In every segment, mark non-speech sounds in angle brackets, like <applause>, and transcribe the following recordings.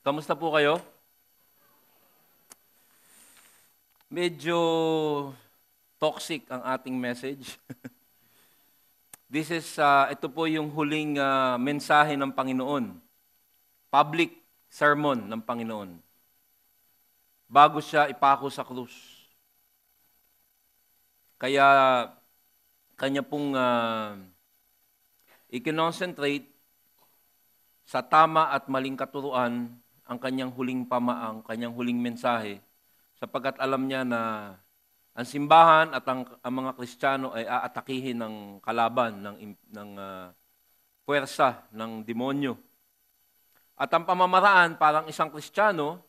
Kamusta po kayo? Medyo toxic ang ating message. <laughs> This is, uh, ito po yung huling uh, mensahe ng Panginoon. Public sermon ng Panginoon. Bago siya ipako sa krus. Kaya, kanya pong uh, i-concentrate sa tama at maling katuruan ang kanyang huling pamaang, kanyang huling mensahe, sapagkat alam niya na ang simbahan at ang, ang mga Kristiyano ay aatakihin ng kalaban, ng, ng uh, puwersa, ng demonyo. At ang pamamaraan, parang isang Kristiyano,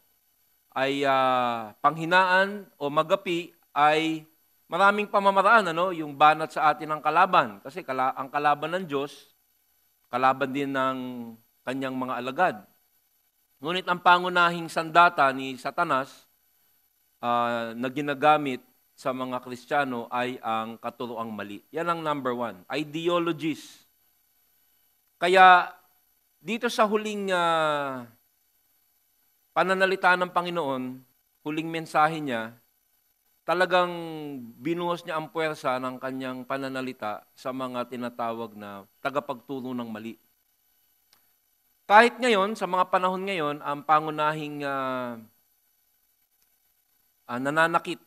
ay uh, panghinaan o magapi ay maraming pamamaraan, ano? yung banat sa atin ng kalaban. Kasi kala, ang kalaban ng Diyos, kalaban din ng kanyang mga alagad. Ngunit ang pangunahing sandata ni Satanas uh, na ginagamit sa mga Kristiyano ay ang katuroang mali. Yan ang number one, ideologies. Kaya dito sa huling uh, pananalita ng Panginoon, huling mensahe niya, talagang binuhos niya ang puwersa ng kanyang pananalita sa mga tinatawag na tagapagturo ng mali. Kahit ngayon, sa mga panahon ngayon, ang pangunahing uh, uh, nananakit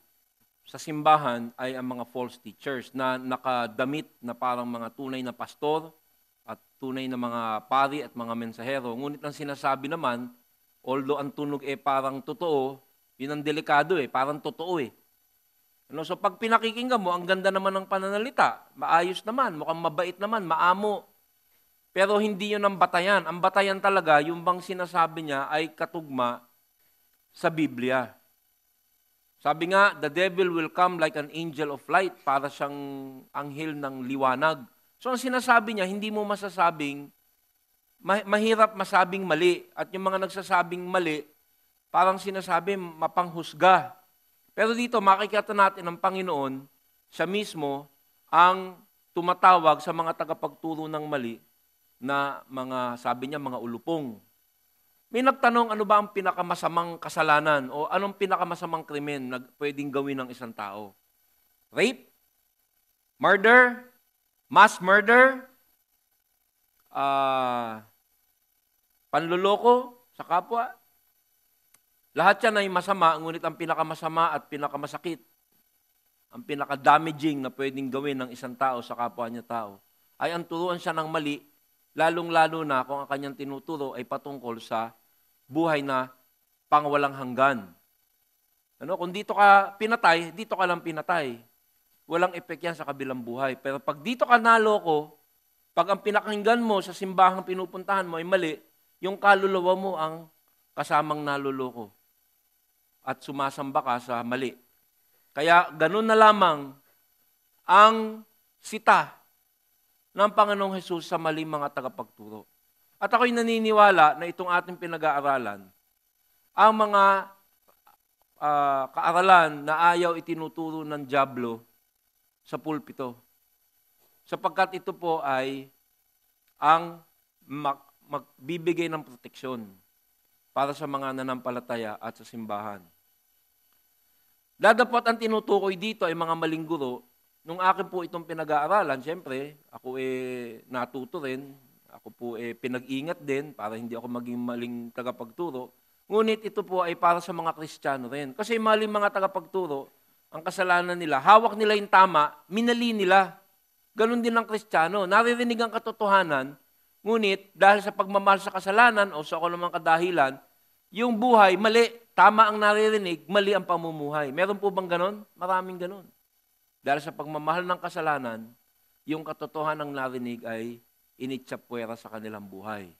sa simbahan ay ang mga false teachers na nakadamit na parang mga tunay na pastor at tunay na mga pari at mga mensahero. Ngunit ang sinasabi naman, although ang tunog eh parang totoo, yun ang delikado eh, parang totoo eh. Ano, so pag pinakikinggan mo, ang ganda naman ng pananalita, maayos naman, mukhang mabait naman, maamo, pero hindi yun ang batayan. Ang batayan talaga, yung bang sinasabi niya ay katugma sa Biblia. Sabi nga, the devil will come like an angel of light, para siyang anghel ng liwanag. So ang sinasabi niya, hindi mo masasabing, mahirap masabing mali. At yung mga nagsasabing mali, parang sinasabi mapanghusga. Pero dito makikita natin ang Panginoon, siya mismo ang tumatawag sa mga tagapagturo ng mali na mga, sabi niya, mga ulupong. May nagtanong ano ba ang pinakamasamang kasalanan o anong pinakamasamang krimen na pwedeng gawin ng isang tao? Rape? Murder? Mass murder? Uh, panluloko sa kapwa? Lahat yan ay masama, ngunit ang pinakamasama at pinakamasakit, ang pinakadamaging na pwedeng gawin ng isang tao sa kapwa niya tao, ay ang turuan siya ng mali lalong-lalo na kung ang kanyang tinuturo ay patungkol sa buhay na pangwalang hanggan. Ano, kung dito ka pinatay, dito ka lang pinatay. Walang epek yan sa kabilang buhay. Pero pag dito ka naloko, pag ang pinakinggan mo sa simbahang pinupuntahan mo ay mali, yung kaluluwa mo ang kasamang naluloko. At sumasamba ka sa mali. Kaya ganun na lamang ang sita ng Panginoong Hesus sa maling mga tagapagturo. At ako'y naniniwala na itong ating pinag-aaralan, ang mga uh, kaaralan na ayaw itinuturo ng Diablo sa pulpito. Sapagkat ito po ay ang mag- magbibigay ng proteksyon para sa mga nanampalataya at sa simbahan. Dadapot ang tinutukoy dito ay mga maling guro Nung akin po itong pinag-aaralan, siyempre, ako eh natuto rin. Ako po eh pinag-ingat din para hindi ako maging maling tagapagturo. Ngunit ito po ay para sa mga Kristiyano rin. Kasi maling mga tagapagturo, ang kasalanan nila, hawak nila yung tama, minali nila. Ganon din ang Kristiyano. Naririnig ang katotohanan, ngunit dahil sa pagmamahal sa kasalanan o sa anumang kadahilan, yung buhay, mali, tama ang naririnig, mali ang pamumuhay. Meron po bang ganon? Maraming ganon. Dahil sa pagmamahal ng kasalanan, yung katotohanan ng narinig ay initsapwera sa kanilang buhay.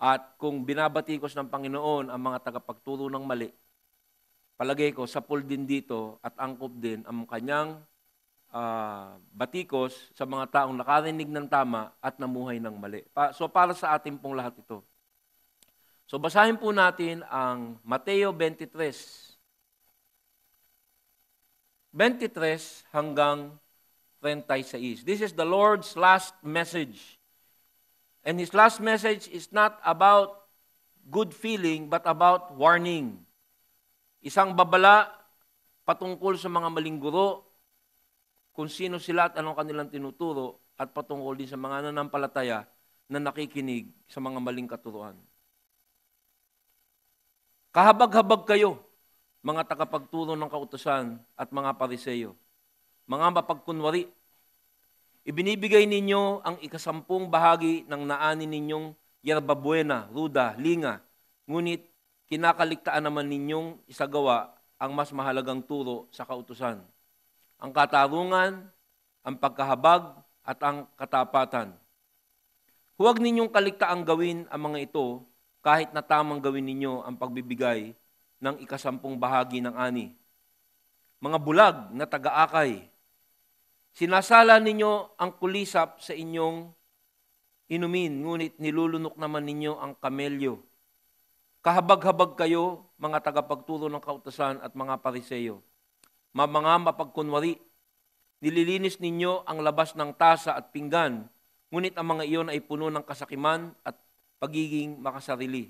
At kung binabatikos ng Panginoon ang mga tagapagturo ng mali, palagay ko, sapul din dito at angkop din ang kanyang uh, batikos sa mga taong nakarinig ng tama at namuhay ng mali. Pa, so para sa atin pong lahat ito. So basahin po natin ang Mateo 23, 23 hanggang 36. This is the Lord's last message. And His last message is not about good feeling, but about warning. Isang babala patungkol sa mga maling guro, kung sino sila at anong kanilang tinuturo, at patungkol din sa mga nanampalataya na nakikinig sa mga maling katuruan. Kahabag-habag kayo mga tagapagturo ng kautosan at mga pariseyo, mga mapagkunwari. Ibinibigay ninyo ang ikasampung bahagi ng naanin ninyong yerbabuena, ruda, linga, ngunit kinakaligtaan naman ninyong isagawa ang mas mahalagang turo sa kautusan. Ang katarungan, ang pagkahabag, at ang katapatan. Huwag ninyong kaligtaan gawin ang mga ito kahit na tamang gawin ninyo ang pagbibigay ng ikasampung bahagi ng ani. Mga bulag na taga-akay, sinasala ninyo ang kulisap sa inyong inumin, ngunit nilulunok naman ninyo ang kamelyo. Kahabag-habag kayo, mga tagapagturo ng kautasan at mga pariseyo. Mga mapagkunwari, nililinis ninyo ang labas ng tasa at pinggan, ngunit ang mga iyon ay puno ng kasakiman at pagiging makasarili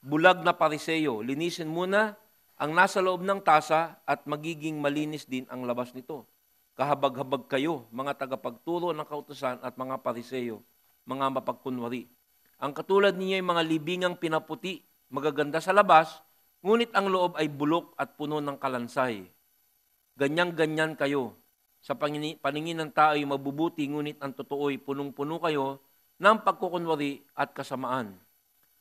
bulag na pariseyo, linisin muna ang nasa loob ng tasa at magiging malinis din ang labas nito. Kahabag-habag kayo, mga tagapagturo ng kautusan at mga pariseyo, mga mapagkunwari. Ang katulad ninyo ay mga libingang pinaputi, magaganda sa labas, ngunit ang loob ay bulok at puno ng kalansay. Ganyang-ganyan kayo. Sa paningin ng tao ay mabubuti, ngunit ang totoo ay punong-puno kayo ng pagkukunwari at kasamaan.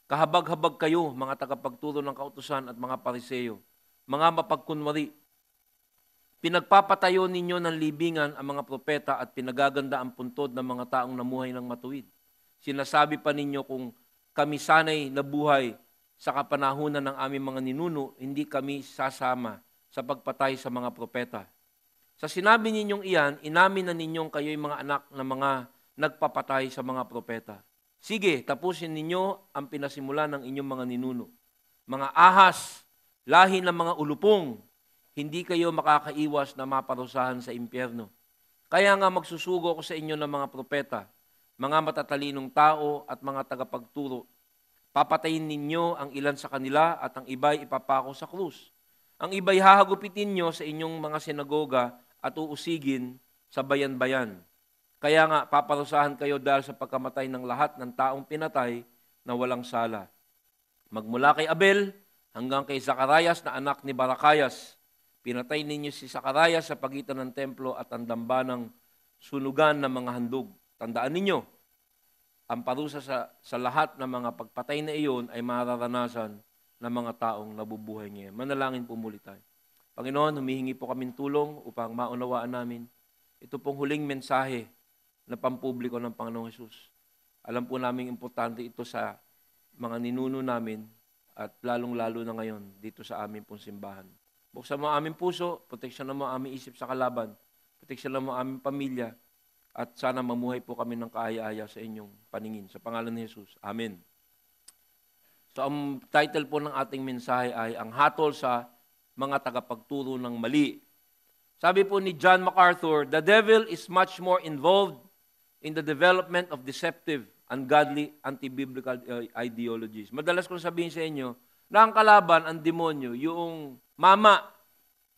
Kahabag-habag kayo, mga tagapagturo ng kautusan at mga pariseyo, mga mapagkunwari. Pinagpapatayo ninyo ng libingan ang mga propeta at pinagaganda ang puntod ng mga taong namuhay ng matuwid. Sinasabi pa ninyo kung kami sanay na buhay sa kapanahunan ng aming mga ninuno, hindi kami sasama sa pagpatay sa mga propeta. Sa sinabi ninyong iyan, inamin na ninyong kayo'y mga anak ng mga nagpapatay sa mga propeta. Sige, tapusin ninyo ang pinasimula ng inyong mga ninuno. Mga ahas, lahi ng mga ulupong, hindi kayo makakaiwas na maparusahan sa impyerno. Kaya nga magsusugo ako sa inyo ng mga propeta, mga matatalinong tao at mga tagapagturo. Papatayin ninyo ang ilan sa kanila at ang iba'y ipapako sa krus. Ang iba'y hahagupitin nyo sa inyong mga sinagoga at uusigin sa bayan-bayan. Kaya nga, paparusahan kayo dahil sa pagkamatay ng lahat ng taong pinatay na walang sala. Magmula kay Abel hanggang kay Zacarias na anak ni Barakayas. Pinatay ninyo si Zacarias sa pagitan ng templo at ang dambanang sunugan ng mga handog. Tandaan ninyo, ang parusa sa, sa lahat ng mga pagpatay na iyon ay mararanasan ng mga taong nabubuhay ngayon. Manalangin po muli tayo. Panginoon, humihingi po kami tulong upang maunawaan namin ito pong huling mensahe na pampubliko ng Panginoong Hesus. Alam po namin importante ito sa mga ninuno namin at lalong-lalo na ngayon dito sa aming pong simbahan. Buksan mo aming puso, proteksyon mo aming isip sa kalaban, proteksyon mo aming pamilya, at sana mamuhay po kami ng kaaya-aya sa inyong paningin. Sa pangalan ni Jesus. Amen. So ang title po ng ating mensahe ay Ang Hatol sa Mga Tagapagturo ng Mali. Sabi po ni John MacArthur, The devil is much more involved in the development of deceptive, ungodly, anti-biblical uh, ideologies. Madalas kong sabihin sa inyo na ang kalaban, ang demonyo, yung mama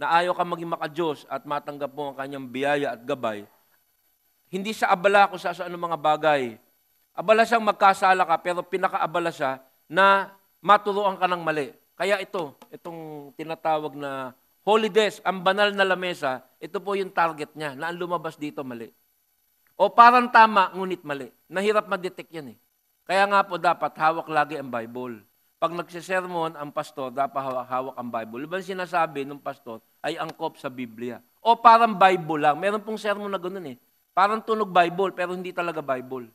na ayaw ka maging makajos at matanggap mo ang kanyang biyaya at gabay, hindi siya abala kung sa sa anong mga bagay. Abala siyang magkasala ka, pero pinakaabala siya na maturuan ka ng mali. Kaya ito, itong tinatawag na holy ang banal na lamesa, ito po yung target niya, na ang lumabas dito mali. O parang tama, ngunit mali. Nahirap ma-detect yan eh. Kaya nga po dapat hawak lagi ang Bible. Pag nagsisermon ang pastor, dapat hawak, hawak ang Bible. Ibang sinasabi ng pastor ay angkop sa Biblia. O parang Bible lang. Meron pong sermon na ganun eh. Parang tunog Bible, pero hindi talaga Bible.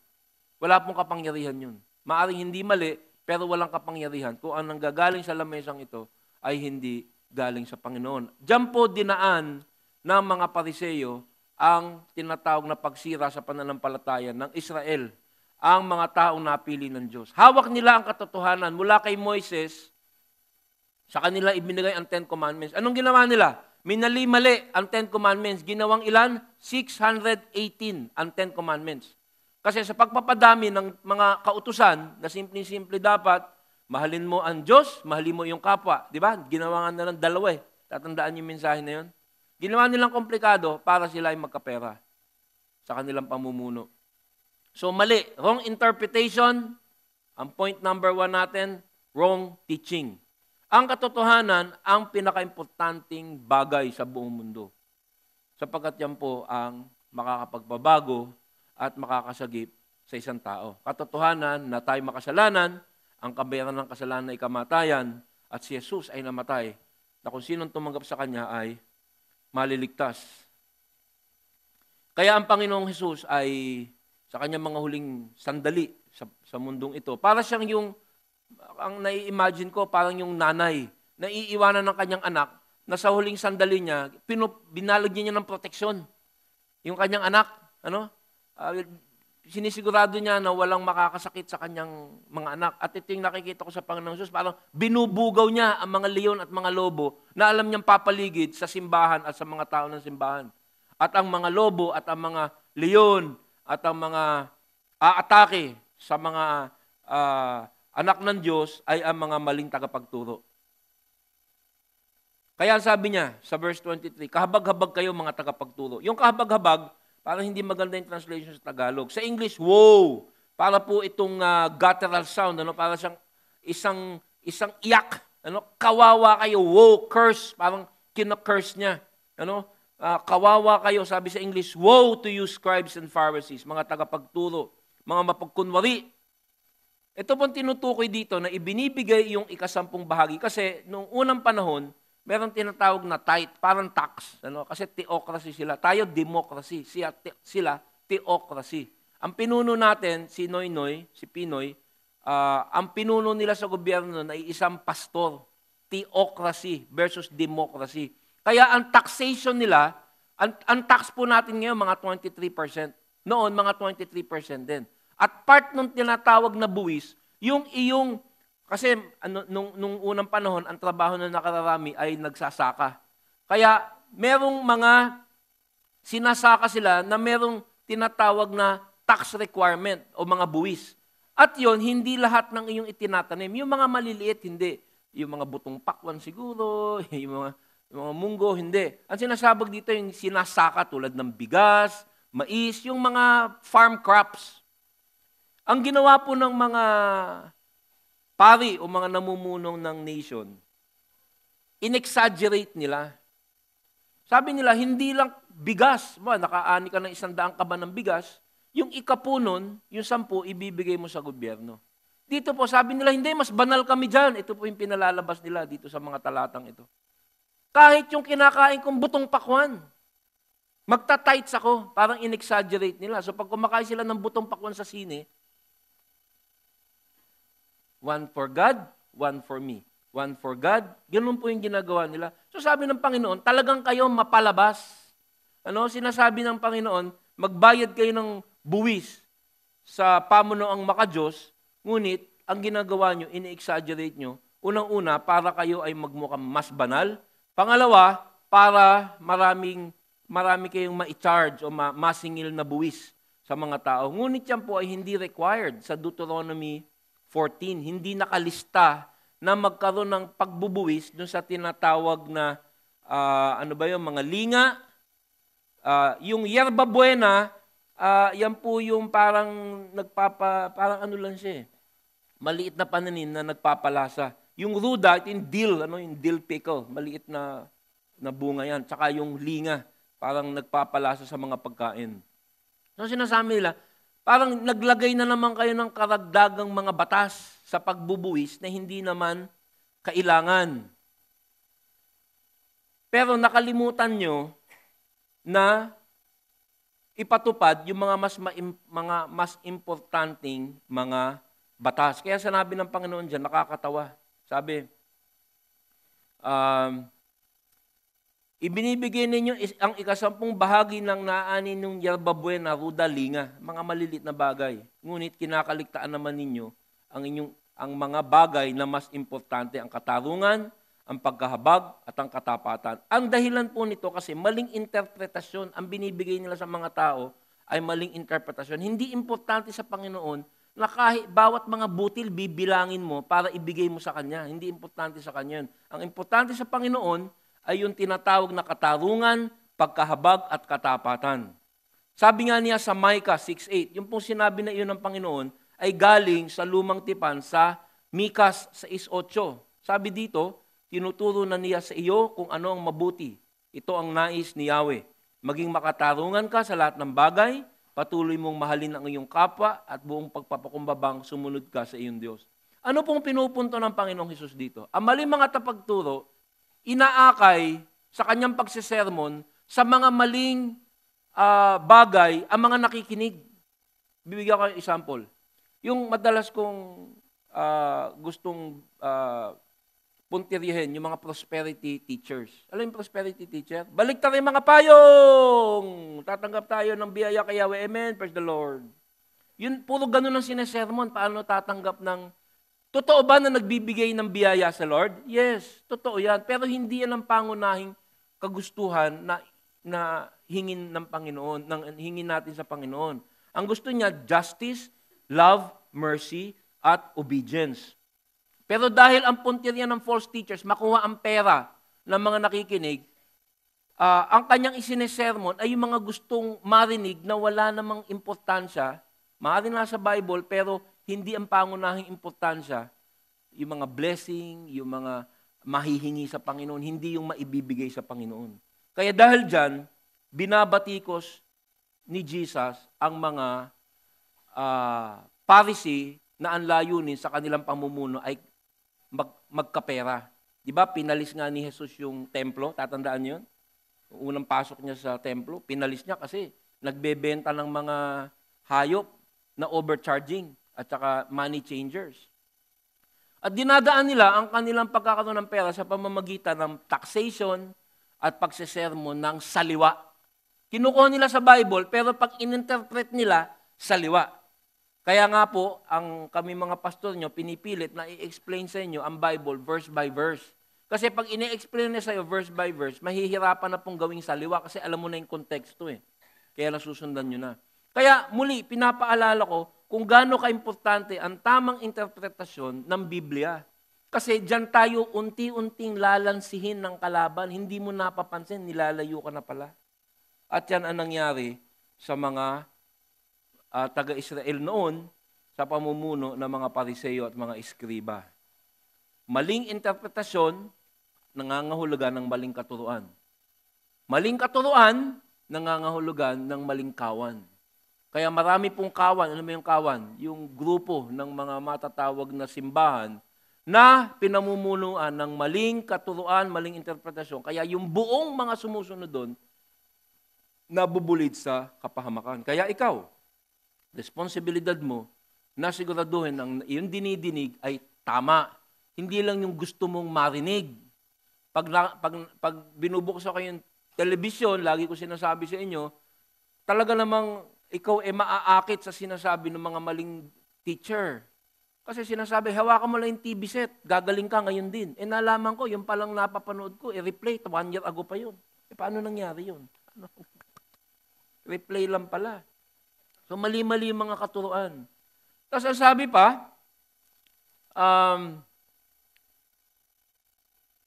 Wala pong kapangyarihan yun. Maaring hindi mali, pero walang kapangyarihan. Kung ang nanggagaling sa lamesang ito ay hindi galing sa Panginoon. Diyan po dinaan ng mga pariseyo ang tinatawag na pagsira sa pananampalataya ng Israel, ang mga taong napili ng Diyos. Hawak nila ang katotohanan mula kay Moises, sa kanila ibinigay ang Ten Commandments. Anong ginawa nila? Minali-mali ang Ten Commandments. Ginawang ilan? 618 ang Ten Commandments. Kasi sa pagpapadami ng mga kautusan na simple simple dapat, mahalin mo ang Diyos, mahalin mo yung kapwa. Di ba? Ginawa nga na dalawa eh. Tatandaan yung mensahe na yun. Ginawa nilang komplikado para sila ay magkapera sa kanilang pamumuno. So mali, wrong interpretation. Ang point number one natin, wrong teaching. Ang katotohanan ang pinakaimportanteng bagay sa buong mundo. Sapagkat yan po ang makakapagbabago at makakasagip sa isang tao. Katotohanan na tayo makasalanan, ang kabayaran ng kasalanan ay kamatayan, at si Jesus ay namatay, na kung sinong tumanggap sa Kanya ay maliligtas. Kaya ang Panginoong Hesus ay sa kanyang mga huling sandali sa, sa mundong ito, para siyang yung, ang nai-imagine ko, parang yung nanay na iiwanan ng kanyang anak na sa huling sandali niya, pinup, binalagyan niya ng proteksyon yung kanyang anak. Ano? Uh, sinisigurado niya na walang makakasakit sa kanyang mga anak. At ito yung nakikita ko sa Panginoon Jesus, parang binubugaw niya ang mga leon at mga lobo na alam niyang papaligid sa simbahan at sa mga tao ng simbahan. At ang mga lobo at ang mga leon at ang mga aatake sa mga uh, anak ng Diyos ay ang mga maling tagapagturo. Kaya sabi niya sa verse 23, kahabag-habag kayo mga tagapagturo. Yung kahabag-habag, para hindi maganda yung translation sa Tagalog. Sa English, wow! Para po itong uh, guttural sound, ano, para siyang isang, isang iyak. Ano, kawawa kayo, wow, curse. Parang kinocurse niya. Ano, uh, kawawa kayo, sabi sa English, woe to you scribes and Pharisees, mga tagapagturo, mga mapagkunwari. Ito pong tinutukoy dito na ibinibigay yung ikasampung bahagi kasi noong unang panahon, Meron tinatawag na tight, parang tax. Ano? Kasi theocracy sila. Tayo, democracy. Sila, te- sila theocracy. Ang pinuno natin, si Noy Noy, si Pinoy, uh, ang pinuno nila sa gobyerno ay isang pastor. Theocracy versus democracy. Kaya ang taxation nila, ang, ang tax po natin ngayon, mga 23%. Noon, mga 23% din. At part nung tinatawag na buwis, yung iyong kasi ano, nung, nung unang panahon, ang trabaho ng nakararami ay nagsasaka. Kaya merong mga sinasaka sila na merong tinatawag na tax requirement o mga buwis. At yon hindi lahat ng iyong itinatanim. Yung mga maliliit, hindi. Yung mga butong pakwan siguro, <laughs> yung mga, yung mga munggo, hindi. Ang sinasabag dito yung sinasaka tulad ng bigas, mais, yung mga farm crops. Ang ginawa po ng mga pari o mga namumunong ng nation, inexaggerate nila. Sabi nila, hindi lang bigas, ma, nakaani ka ng isang daang kaba ng bigas, yung ikapo nun, yung sampu, ibibigay mo sa gobyerno. Dito po, sabi nila, hindi, mas banal kami dyan. Ito po yung pinalalabas nila dito sa mga talatang ito. Kahit yung kinakain kong butong pakwan, magta-tights ako, parang inexaggerate nila. So pag kumakain sila ng butong pakwan sa sine, One for God, one for me. One for God. Ganun po yung ginagawa nila. So sabi ng Panginoon, talagang kayo mapalabas. Ano? Sinasabi ng Panginoon, magbayad kayo ng buwis sa pamunoang makajos, ngunit ang ginagawa nyo, ini-exaggerate nyo, unang-una, para kayo ay magmukhang mas banal. Pangalawa, para maraming marami kayong ma-charge o ma- masingil na buwis sa mga tao. Ngunit yan po ay hindi required sa Deuteronomy 14, hindi nakalista na magkaroon ng pagbubuwis dun sa tinatawag na uh, ano ba yung mga linga, uh, yung yerba buena, uh, yan po yung parang nagpapa parang ano lang siya eh. Maliit na pananim na nagpapalasa. Yung ruda, ito yung dill, ano yung dill pickle, maliit na na bunga yan. Tsaka yung linga, parang nagpapalasa sa mga pagkain. So sinasabi nila, Parang naglagay na naman kayo ng karagdagang mga batas sa pagbubuwis na hindi naman kailangan. Pero nakalimutan nyo na ipatupad yung mga mas maim, mga mas importanteng mga batas. Kaya sinabi ng Panginoon diyan, nakakatawa. Sabi, um, Ibinibigay ninyo ang ikasampung bahagi ng naani ng yerba buena, ruda, linga, mga malilit na bagay. Ngunit kinakaligtaan naman ninyo ang inyong ang mga bagay na mas importante ang katarungan, ang pagkahabag at ang katapatan. Ang dahilan po nito kasi maling interpretasyon ang binibigay nila sa mga tao ay maling interpretasyon. Hindi importante sa Panginoon na kahit bawat mga butil bibilangin mo para ibigay mo sa Kanya. Hindi importante sa Kanya yun. Ang importante sa Panginoon ay yung tinatawag na katarungan, pagkahabag at katapatan. Sabi nga niya sa Micah 6.8, yung pong sinabi na iyon ng Panginoon ay galing sa lumang tipan sa Mikas 6.8. Sabi dito, tinuturo na niya sa iyo kung ano ang mabuti. Ito ang nais ni Yahweh. Maging makatarungan ka sa lahat ng bagay, patuloy mong mahalin ang iyong kapwa at buong pagpapakumbabang sumunod ka sa iyong Diyos. Ano pong pinupunto ng Panginoong Hesus dito? Ang mali mga tapagturo inaakay sa kanyang pagsisermon sa mga maling uh, bagay ang mga nakikinig. Bibigyan ko ng example. Yung madalas kong uh, gustong uh, puntiryahin, yung mga prosperity teachers. Alam yung prosperity teacher? Balik tayo mga payong! Tatanggap tayo ng biyaya kay Yahweh. Amen. Praise the Lord. Yun, puro ganun ang sinesermon. Paano tatanggap ng Totoo ba na nagbibigay ng biyaya sa Lord? Yes, totoo yan. Pero hindi yan ang pangunahing kagustuhan na, na hingin ng Panginoon, ng hingin natin sa Panginoon. Ang gusto niya, justice, love, mercy, at obedience. Pero dahil ang puntirya ng false teachers, makuha ang pera ng mga nakikinig, uh, ang kanyang isinesermon ay yung mga gustong marinig na wala namang importansya, maaari na sa Bible, pero hindi ang pangunahing importansya yung mga blessing, yung mga mahihingi sa Panginoon, hindi yung maibibigay sa Panginoon. Kaya dahil dyan, binabatikos ni Jesus ang mga uh, ah, parisi na ang layunin sa kanilang pamumuno ay mag, magkapera. Di ba, pinalis nga ni Jesus yung templo, tatandaan yun? Yung unang pasok niya sa templo, pinalis niya kasi nagbebenta ng mga hayop na overcharging at saka money changers. At dinadaan nila ang kanilang pagkakaroon ng pera sa pamamagitan ng taxation at pagsesermon ng saliwa. Kinukuha nila sa Bible, pero pag ininterpret nila, saliwa. Kaya nga po, ang kami mga pastor nyo, pinipilit na i-explain sa inyo ang Bible verse by verse. Kasi pag ini-explain na sa'yo verse by verse, mahihirapan na pong gawing saliwa kasi alam mo na yung konteksto eh. Kaya nasusundan nyo na. Kaya muli, pinapaalala ko, kung gaano kaimportante ang tamang interpretasyon ng Biblia. Kasi diyan tayo unti-unting lalansihin ng kalaban, hindi mo napapansin, nilalayo ka na pala. At yan ang nangyari sa mga uh, taga-Israel noon sa pamumuno ng mga pariseyo at mga iskriba. Maling interpretasyon, nangangahulugan ng maling katuruan. Maling katuruan, nangangahulugan ng maling kawan. Kaya marami pong kawan, ano may yung kawan? Yung grupo ng mga matatawag na simbahan na pinamumunuan ng maling katuruan, maling interpretasyon. Kaya yung buong mga sumusunod doon, nabubulid sa kapahamakan. Kaya ikaw, responsibilidad mo na siguraduhin ang yung dinidinig ay tama. Hindi lang yung gusto mong marinig. Pag, pag, pag binubuksan ko yung television, lagi ko sinasabi sa inyo, talaga namang ikaw ay maaakit sa sinasabi ng mga maling teacher. Kasi sinasabi, hawakan mo lang yung TV set, gagaling ka ngayon din. E nalaman ko, yung palang napapanood ko, i-replay, eh, e, one year ago pa yun. E paano nangyari yun? Ano? <laughs> replay lang pala. So mali-mali yung mga katuruan. Tapos ang sabi pa, um,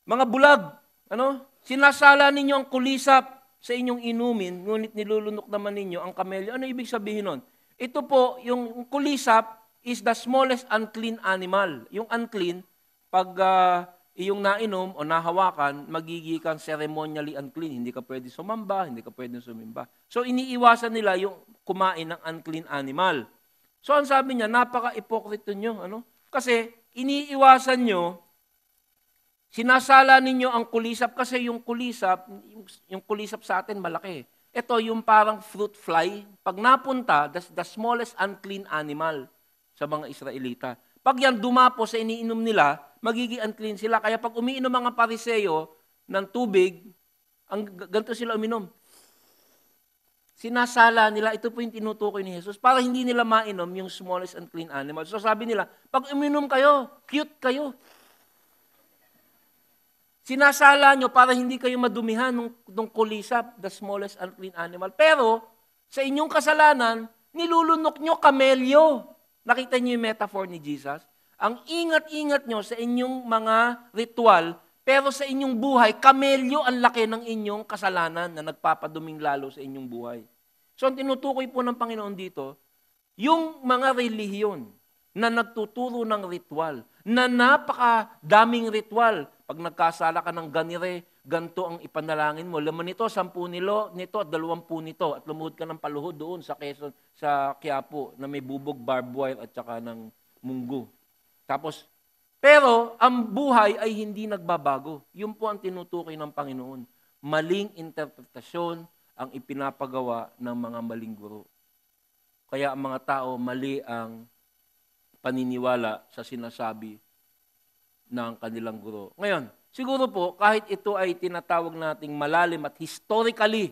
mga bulag, ano? Sinasala ninyo ang kulisap sa inyong inumin, ngunit nilulunok naman ninyo ang kamelyo. Ano ibig sabihin nun? Ito po, yung kulisap is the smallest unclean animal. Yung unclean, pag uh, iyong nainom o nahawakan, magiging kang ceremonially unclean. Hindi ka pwede sumamba, hindi ka pwede sumimba. So iniiwasan nila yung kumain ng unclean animal. So ang sabi niya, napaka-ipokrito nyo. Ano? Kasi iniiwasan nyo Sinasala ninyo ang kulisap kasi yung kulisap, yung, yung kulisap sa atin malaki. Ito yung parang fruit fly. Pag napunta, that's the smallest unclean animal sa mga Israelita. Pag yan dumapo sa iniinom nila, magiging unclean sila. Kaya pag umiinom mga pariseyo ng tubig, ang ganito sila uminom. Sinasala nila, ito po yung tinutukoy ni Jesus, para hindi nila mainom yung smallest unclean animal. So sabi nila, pag uminom kayo, cute kayo. Sinasala nyo para hindi kayo madumihan ng, ng kulisap, the smallest unclean animal. Pero, sa inyong kasalanan, nilulunok nyo kamelyo. Nakita nyo yung metaphor ni Jesus? Ang ingat-ingat nyo sa inyong mga ritual, pero sa inyong buhay, kamelyo ang laki ng inyong kasalanan na nagpapaduming lalo sa inyong buhay. So ang tinutukoy po ng Panginoon dito, yung mga reliyon na nagtuturo ng ritual, na napaka daming ritual, pag nagkasala ka ng ganire, ganto ang ipanalangin mo. Laman nito, sampu nilo, nito at dalawampu nito. At lumuhod ka ng paluhod doon sa Quezon, sa Quiapo na may bubog, barbed wire at saka ng munggo. Tapos, pero ang buhay ay hindi nagbabago. Yun po ang tinutukoy ng Panginoon. Maling interpretasyon ang ipinapagawa ng mga maling guro. Kaya ang mga tao mali ang paniniwala sa sinasabi ng kanilang guro. Ngayon, siguro po, kahit ito ay tinatawag nating malalim at historically,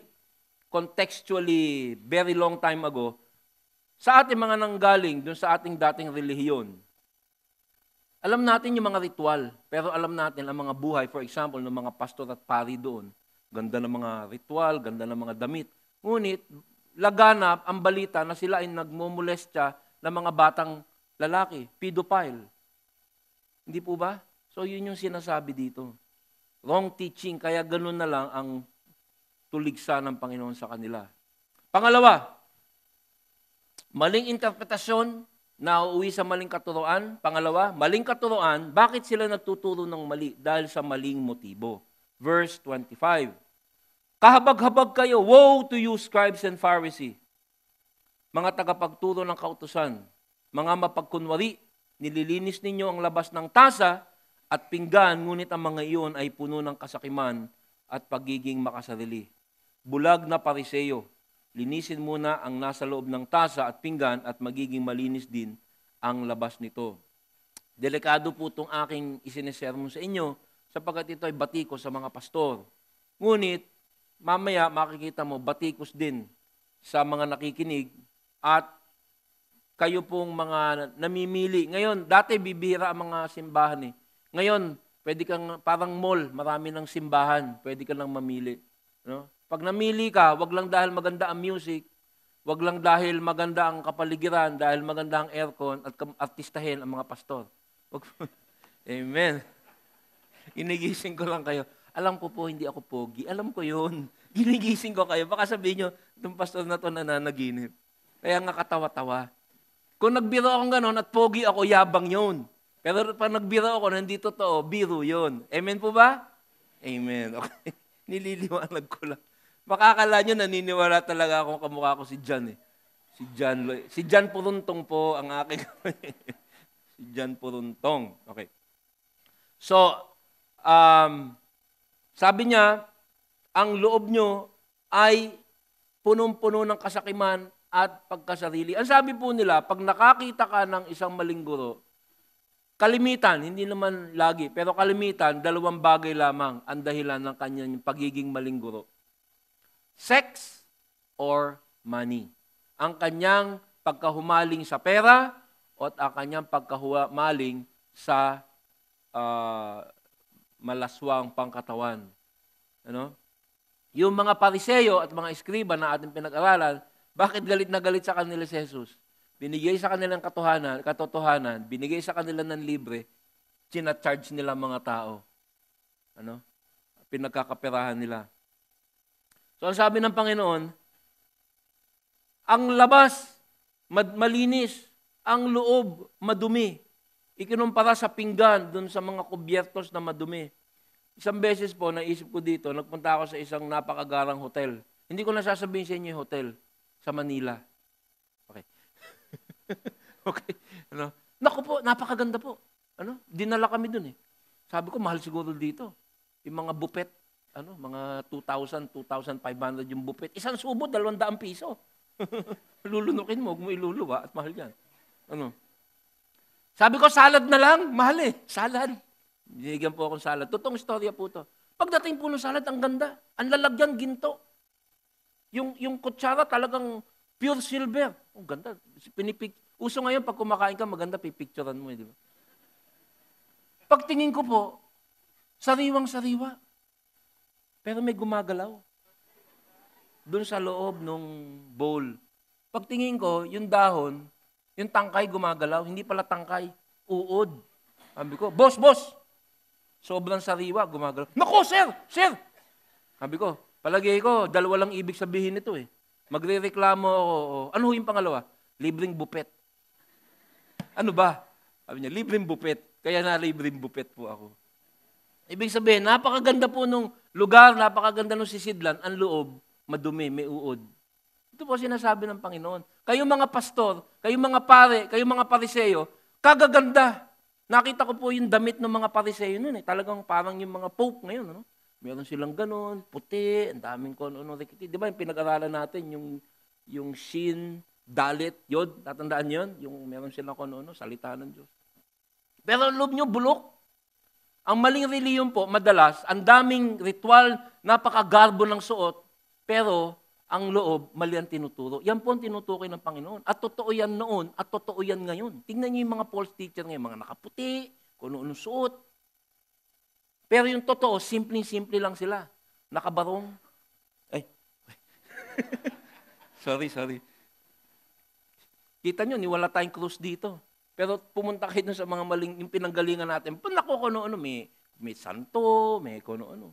contextually, very long time ago, sa ating mga nanggaling dun sa ating dating relihiyon, alam natin yung mga ritual, pero alam natin ang mga buhay, for example, ng mga pastor at pari doon. Ganda ng mga ritual, ganda ng mga damit. Ngunit, laganap ang balita na sila ay nagmumulestya ng mga batang lalaki, pedophile. Hindi po ba? So yun yung sinasabi dito. Wrong teaching, kaya ganun na lang ang tuligsa ng Panginoon sa kanila. Pangalawa, maling interpretasyon na uuwi sa maling katuroan. Pangalawa, maling katuroan, bakit sila nagtuturo ng mali? Dahil sa maling motibo. Verse 25. Kahabag-habag kayo, woe to you scribes and Pharisees, mga tagapagturo ng kautusan, mga mapagkunwari Nililinis ninyo ang labas ng tasa at pinggan, ngunit ang mga iyon ay puno ng kasakiman at pagiging makasarili. Bulag na pariseyo, linisin muna ang nasa loob ng tasa at pinggan at magiging malinis din ang labas nito. Delikado po itong aking isinesermon sa inyo sapagkat ito ay batikos sa mga pastor. Ngunit, mamaya makikita mo batikos din sa mga nakikinig at kayo pong mga namimili. Ngayon, dati bibira ang mga simbahan eh. Ngayon, pwede kang parang mall, marami ng simbahan, pwede ka lang mamili. No? Pag namili ka, wag lang dahil maganda ang music, wag lang dahil maganda ang kapaligiran, dahil maganda ang aircon at artistahin ang mga pastor. Wag <laughs> Amen. Inigising ko lang kayo. Alam ko po, hindi ako pogi. Alam ko yun. <laughs> Ginigising ko kayo. Baka sabihin nyo, itong pastor na to nananaginip. Kaya nga katawa-tawa. Kung nagbiro akong ganun at pogi ako, yabang yon. Pero pag nagbiro ako, hindi totoo, biro yon. Amen po ba? Amen. <laughs> Okay. Nililiwanag ko lang. Baka nyo, naniniwala talaga akong kamukha ko si John eh. Si John, Loy. si John Puruntong po ang aking <laughs> si John Puruntong. Okay. So, um, sabi niya, ang loob nyo ay punong-puno ng kasakiman at pagkasarili. Ang sabi po nila, pag nakakita ka ng isang maling guro, kalimitan, hindi naman lagi, pero kalimitan, dalawang bagay lamang ang dahilan ng kanyang pagiging maling guro. Sex or money. Ang kanyang pagkahumaling sa pera at ang kanyang pagkahumaling sa uh, malaswang pangkatawan. Ano? Yung mga pariseyo at mga eskriba na ating pinag-aralan, bakit galit na galit sa kanila si Jesus? Binigay sa kanila kanilang katotohanan, katotohanan, binigay sa kanila ng libre, sinacharge nila mga tao. Ano? Pinagkakaperahan nila. So ang sabi ng Panginoon, ang labas, mad- malinis. Ang loob, madumi. Ikinumpara sa pinggan, dun sa mga kubyertos na madumi. Isang beses po, naisip ko dito, nagpunta ako sa isang napakagarang hotel. Hindi ko nasasabihin sa inyo yung hotel sa Manila. Okay. <laughs> okay. Ano? Naku po, napakaganda po. Ano? Dinala kami doon eh. Sabi ko, mahal siguro dito. Yung mga bupet, ano, mga 2,000, 2,500 yung bupet. Isang subo, 200 piso. <laughs> Lulunukin mo, huwag mo iluluwa at mahal yan. Ano? Sabi ko, salad na lang. Mahal eh, salad. Binigyan po akong salad. Totong istorya po to. Pagdating po ng salad, ang ganda. Ang lalagyan, ginto. Yung, yung kutsara talagang pure silver. Ang oh, ganda. Pinipik Uso ngayon, pag kumakain ka, maganda, pipicturean mo, eh, di ba? Pagtingin ko po, sariwang-sariwa. Pero may gumagalaw. Doon sa loob nung bowl. Pagtingin ko, yung dahon, yung tangkay gumagalaw. Hindi pala tangkay, uod. Sabi ko, boss, boss! Sobrang sariwa, gumagalaw. Nako, sir! Sir! Sabi ko, Palagay ko, dalawa lang ibig sabihin nito eh. Magre-reklamo ako. Ano yung pangalawa? Libreng bupet. Ano ba? Sabi niya, libreng bupet. Kaya na libreng bupet po ako. Ibig sabihin, napakaganda po nung lugar, napakaganda nung sisidlan, ang loob, madumi, may uod. Ito po sinasabi ng Panginoon. Kayong mga pastor, kayong mga pare, kayong mga pariseyo, kagaganda. Nakita ko po yung damit ng mga pariseyo noon eh. Talagang parang yung mga pope ngayon. Ano? Meron silang ganun, puti, ang daming kung ano-ano. Di ba yung pinag-aralan natin, yung, yung shin, dalit, yod, tatandaan yon Yung meron silang kung ano-ano, salita ng Diyos. Pero ang loob nyo, bulok. Ang maling reliyon po, madalas, ang daming ritual, napakagarbo ng suot, pero ang loob, mali ang tinuturo. Yan po ang tinutukoy ng Panginoon. At totoo yan noon, at totoo yan ngayon. Tingnan niyo yung mga false teacher ngayon, mga nakaputi, kung ano suot, pero yung totoo, simpleng-simple lang sila. Nakabarong. Ay. <laughs> sorry, sorry. Kita nyo, niwala tayong cross dito. Pero pumunta kayo sa mga maling, yung pinanggalingan natin. Panako ko ano, may, may santo, may kuno ano.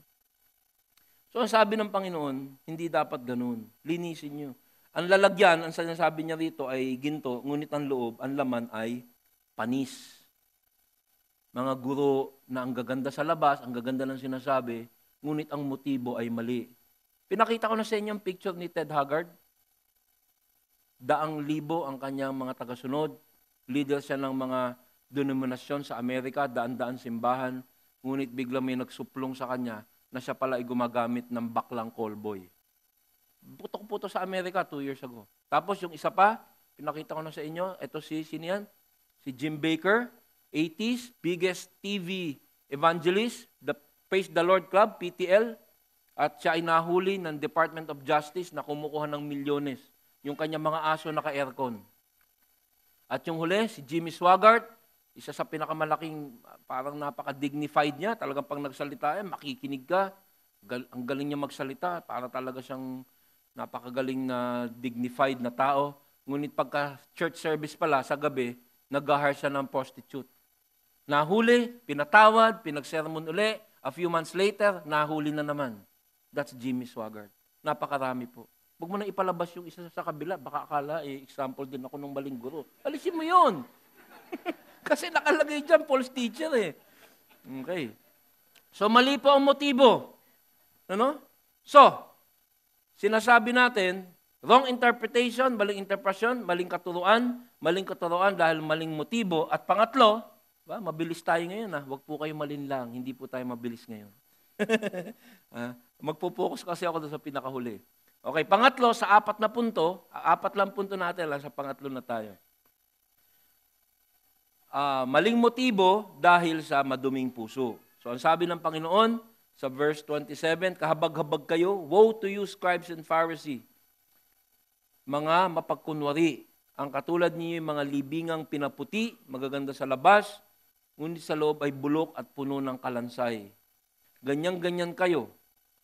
So ang sabi ng Panginoon, hindi dapat ganun. Linisin nyo. Ang lalagyan, ang sinasabi niya rito ay ginto, ngunit ang loob, ang laman ay panis mga guro na ang gaganda sa labas, ang gaganda ng sinasabi, ngunit ang motibo ay mali. Pinakita ko na sa inyo ang picture ni Ted Haggard. Daang libo ang kanyang mga tagasunod. Leader siya ng mga denominasyon sa Amerika, daan-daan simbahan. Ngunit bigla may nagsuplong sa kanya na siya pala ay gumagamit ng baklang callboy. Putok-puto sa Amerika two years ago. Tapos yung isa pa, pinakita ko na sa inyo, ito si, sino yan? Si Jim Baker 80s, biggest TV evangelist, the Praise the Lord Club, PTL, at siya ay nahuli ng Department of Justice na kumukuha ng milyones. Yung kanya mga aso naka-aircon. At yung huli, si Jimmy Swaggart, isa sa pinakamalaking, ah, parang napaka-dignified niya, talagang pag nagsalita, eh, makikinig ka, gal- ang galing niya magsalita, para talaga siyang napakagaling na dignified na tao. Ngunit pagka church service pala, sa gabi, nag siya ng prostitute. Nahuli, pinatawad, pinagsermon uli. A few months later, nahuli na naman. That's Jimmy Swaggart. Napakarami po. Huwag mo na ipalabas yung isa sa kabila. Baka akala, eh, example din ako ng maling guro. Alisin mo yun. <laughs> Kasi nakalagay dyan, Paul's teacher eh. Okay. So, mali po ang motibo. Ano? So, sinasabi natin, wrong interpretation, maling interpretation, maling katuruan, maling katuruan dahil maling motibo. At pangatlo, ba, mabilis tayo ngayon ah. Huwag po kayo malinlang. Hindi po tayo mabilis ngayon. <laughs> ah, magpo-focus kasi ako sa pinakahuli. Okay, pangatlo sa apat na punto, apat lang punto natin lang sa pangatlo na tayo. Ah, maling motibo dahil sa maduming puso. So ang sabi ng Panginoon sa verse 27, kahabag-habag kayo, woe to you scribes and Pharisees, mga mapagkunwari ang katulad niyo yung mga libingang pinaputi, magaganda sa labas, ngunit sa loob ay bulok at puno ng kalansay. Ganyan-ganyan kayo.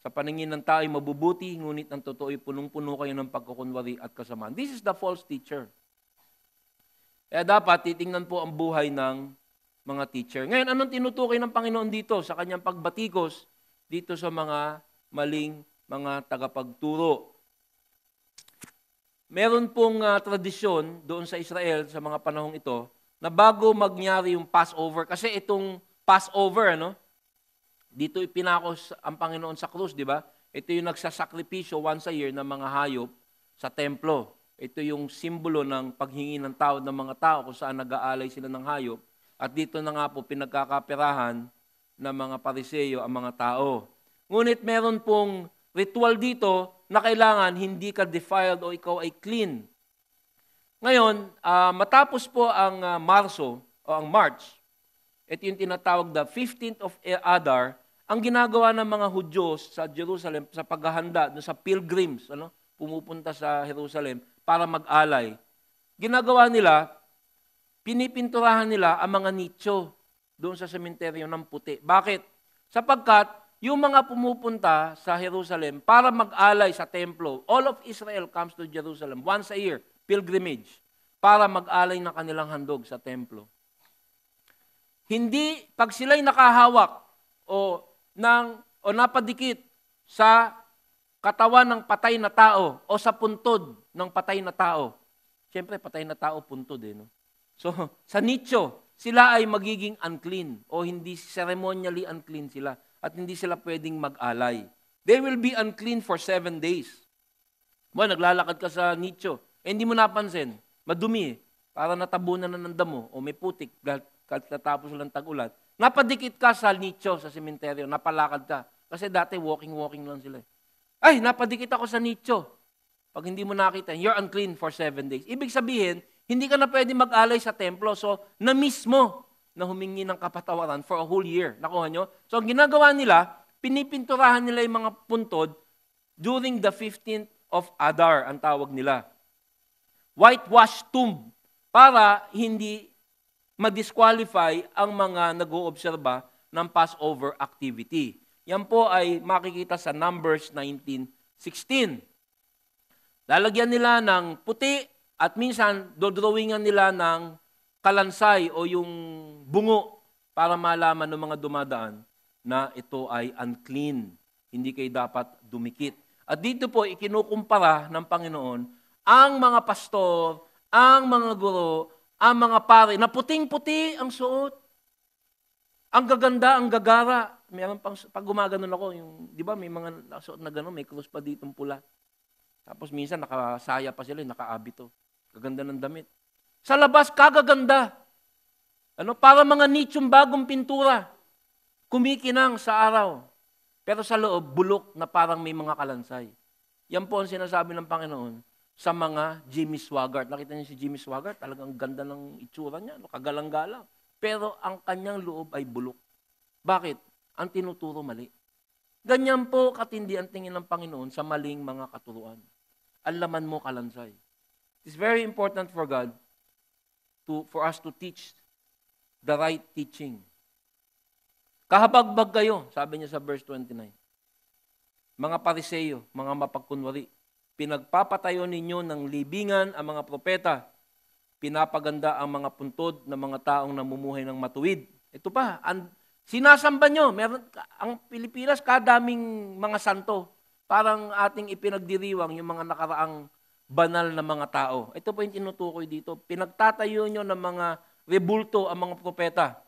Sa paningin ng tao ay mabubuti, ngunit ang totoo ay punong-puno kayo ng pagkukunwari at kasamaan. This is the false teacher. Kaya dapat titingnan po ang buhay ng mga teacher. Ngayon, anong tinutukoy ng Panginoon dito sa kanyang pagbatikos dito sa mga maling mga tagapagturo? Meron pong uh, tradisyon doon sa Israel sa mga panahong ito na bago magnyari yung Passover, kasi itong Passover, ano, dito ipinako ang Panginoon sa krus, di ba? Ito yung nagsasakripisyo once a year ng mga hayop sa templo. Ito yung simbolo ng paghingi ng tao ng mga tao kung saan nag-aalay sila ng hayop. At dito na nga po pinagkakaperahan ng mga pariseyo ang mga tao. Ngunit meron pong ritual dito na kailangan hindi ka defiled o ikaw ay clean ngayon, uh, matapos po ang uh, Marso o ang March, ito yung tinatawag the 15th of e-, Adar, ang ginagawa ng mga Hudyo sa Jerusalem sa paghahanda sa pilgrims, ano, pumupunta sa Jerusalem para mag-alay. Ginagawa nila, pinipinturahan nila ang mga nicho doon sa sementeryo ng puti. Bakit? Sapagkat yung mga pumupunta sa Jerusalem para mag-alay sa templo, all of Israel comes to Jerusalem once a year pilgrimage, para mag-alay ng kanilang handog sa templo. Hindi, pag sila'y nakahawak o, nang o napadikit sa katawan ng patay na tao o sa puntod ng patay na tao. Siyempre, patay na tao, puntod eh. No? So, <laughs> sa nicho, sila ay magiging unclean o hindi ceremonially unclean sila at hindi sila pwedeng mag-alay. They will be unclean for seven days. Mo, naglalakad ka sa nicho, eh, hindi mo napansin, madumi eh. Para natabunan na ng damo o may putik, natapos lang tag-ulat. Napadikit ka sa nicho, sa sementeryo, napalakad ka. Kasi dati walking-walking lang sila. eh. Ay, napadikit ako sa nicho. Pag hindi mo nakita, you're unclean for seven days. Ibig sabihin, hindi ka na pwede mag-alay sa templo. So, na mismo na humingi ng kapatawaran for a whole year. Nakuha nyo? So, ang ginagawa nila, pinipinturahan nila yung mga puntod during the 15th of Adar, ang tawag nila whitewash tomb para hindi ma-disqualify ang mga nag-oobserba ng Passover activity. Yan po ay makikita sa Numbers 19.16. Lalagyan nila ng puti at minsan dodrawingan nila ng kalansay o yung bungo para malaman ng mga dumadaan na ito ay unclean. Hindi kayo dapat dumikit. At dito po, ikinukumpara ng Panginoon ang mga pastor, ang mga guro, ang mga pare, na puting-puti ang suot. Ang gaganda, ang gagara. Meron pang, pag gumaganon ako, yung, di ba, may mga nasuot na gano'n, may cross pa dito pula. Tapos minsan nakasaya pa sila, nakaabito. Gaganda ng damit. Sa labas, kagaganda. Ano, para mga nitsong bagong pintura. Kumikinang sa araw. Pero sa loob, bulok na parang may mga kalansay. Yan po ang sinasabi ng Panginoon sa mga Jimmy Swaggart. Nakita niyo si Jimmy Swaggart, talagang ganda ng itsura niya, no? kagalang-galang. Pero ang kanyang loob ay bulok. Bakit? Ang tinuturo mali. Ganyan po katindi ang tingin ng Panginoon sa maling mga katuruan. Ang laman mo kalansay. It's very important for God to, for us to teach the right teaching. Kahabagbag kayo, sabi niya sa verse 29. Mga pariseyo, mga mapagkunwari, Pinagpapatayo ninyo ng libingan ang mga propeta. Pinapaganda ang mga puntod ng mga taong namumuhay ng matuwid. Ito pa, ang, sinasamba nyo. Meron, ang Pilipinas, kadaming mga santo. Parang ating ipinagdiriwang yung mga nakaraang banal na mga tao. Ito po yung tinutukoy dito. Pinagtatayo nyo ng mga rebulto ang mga propeta.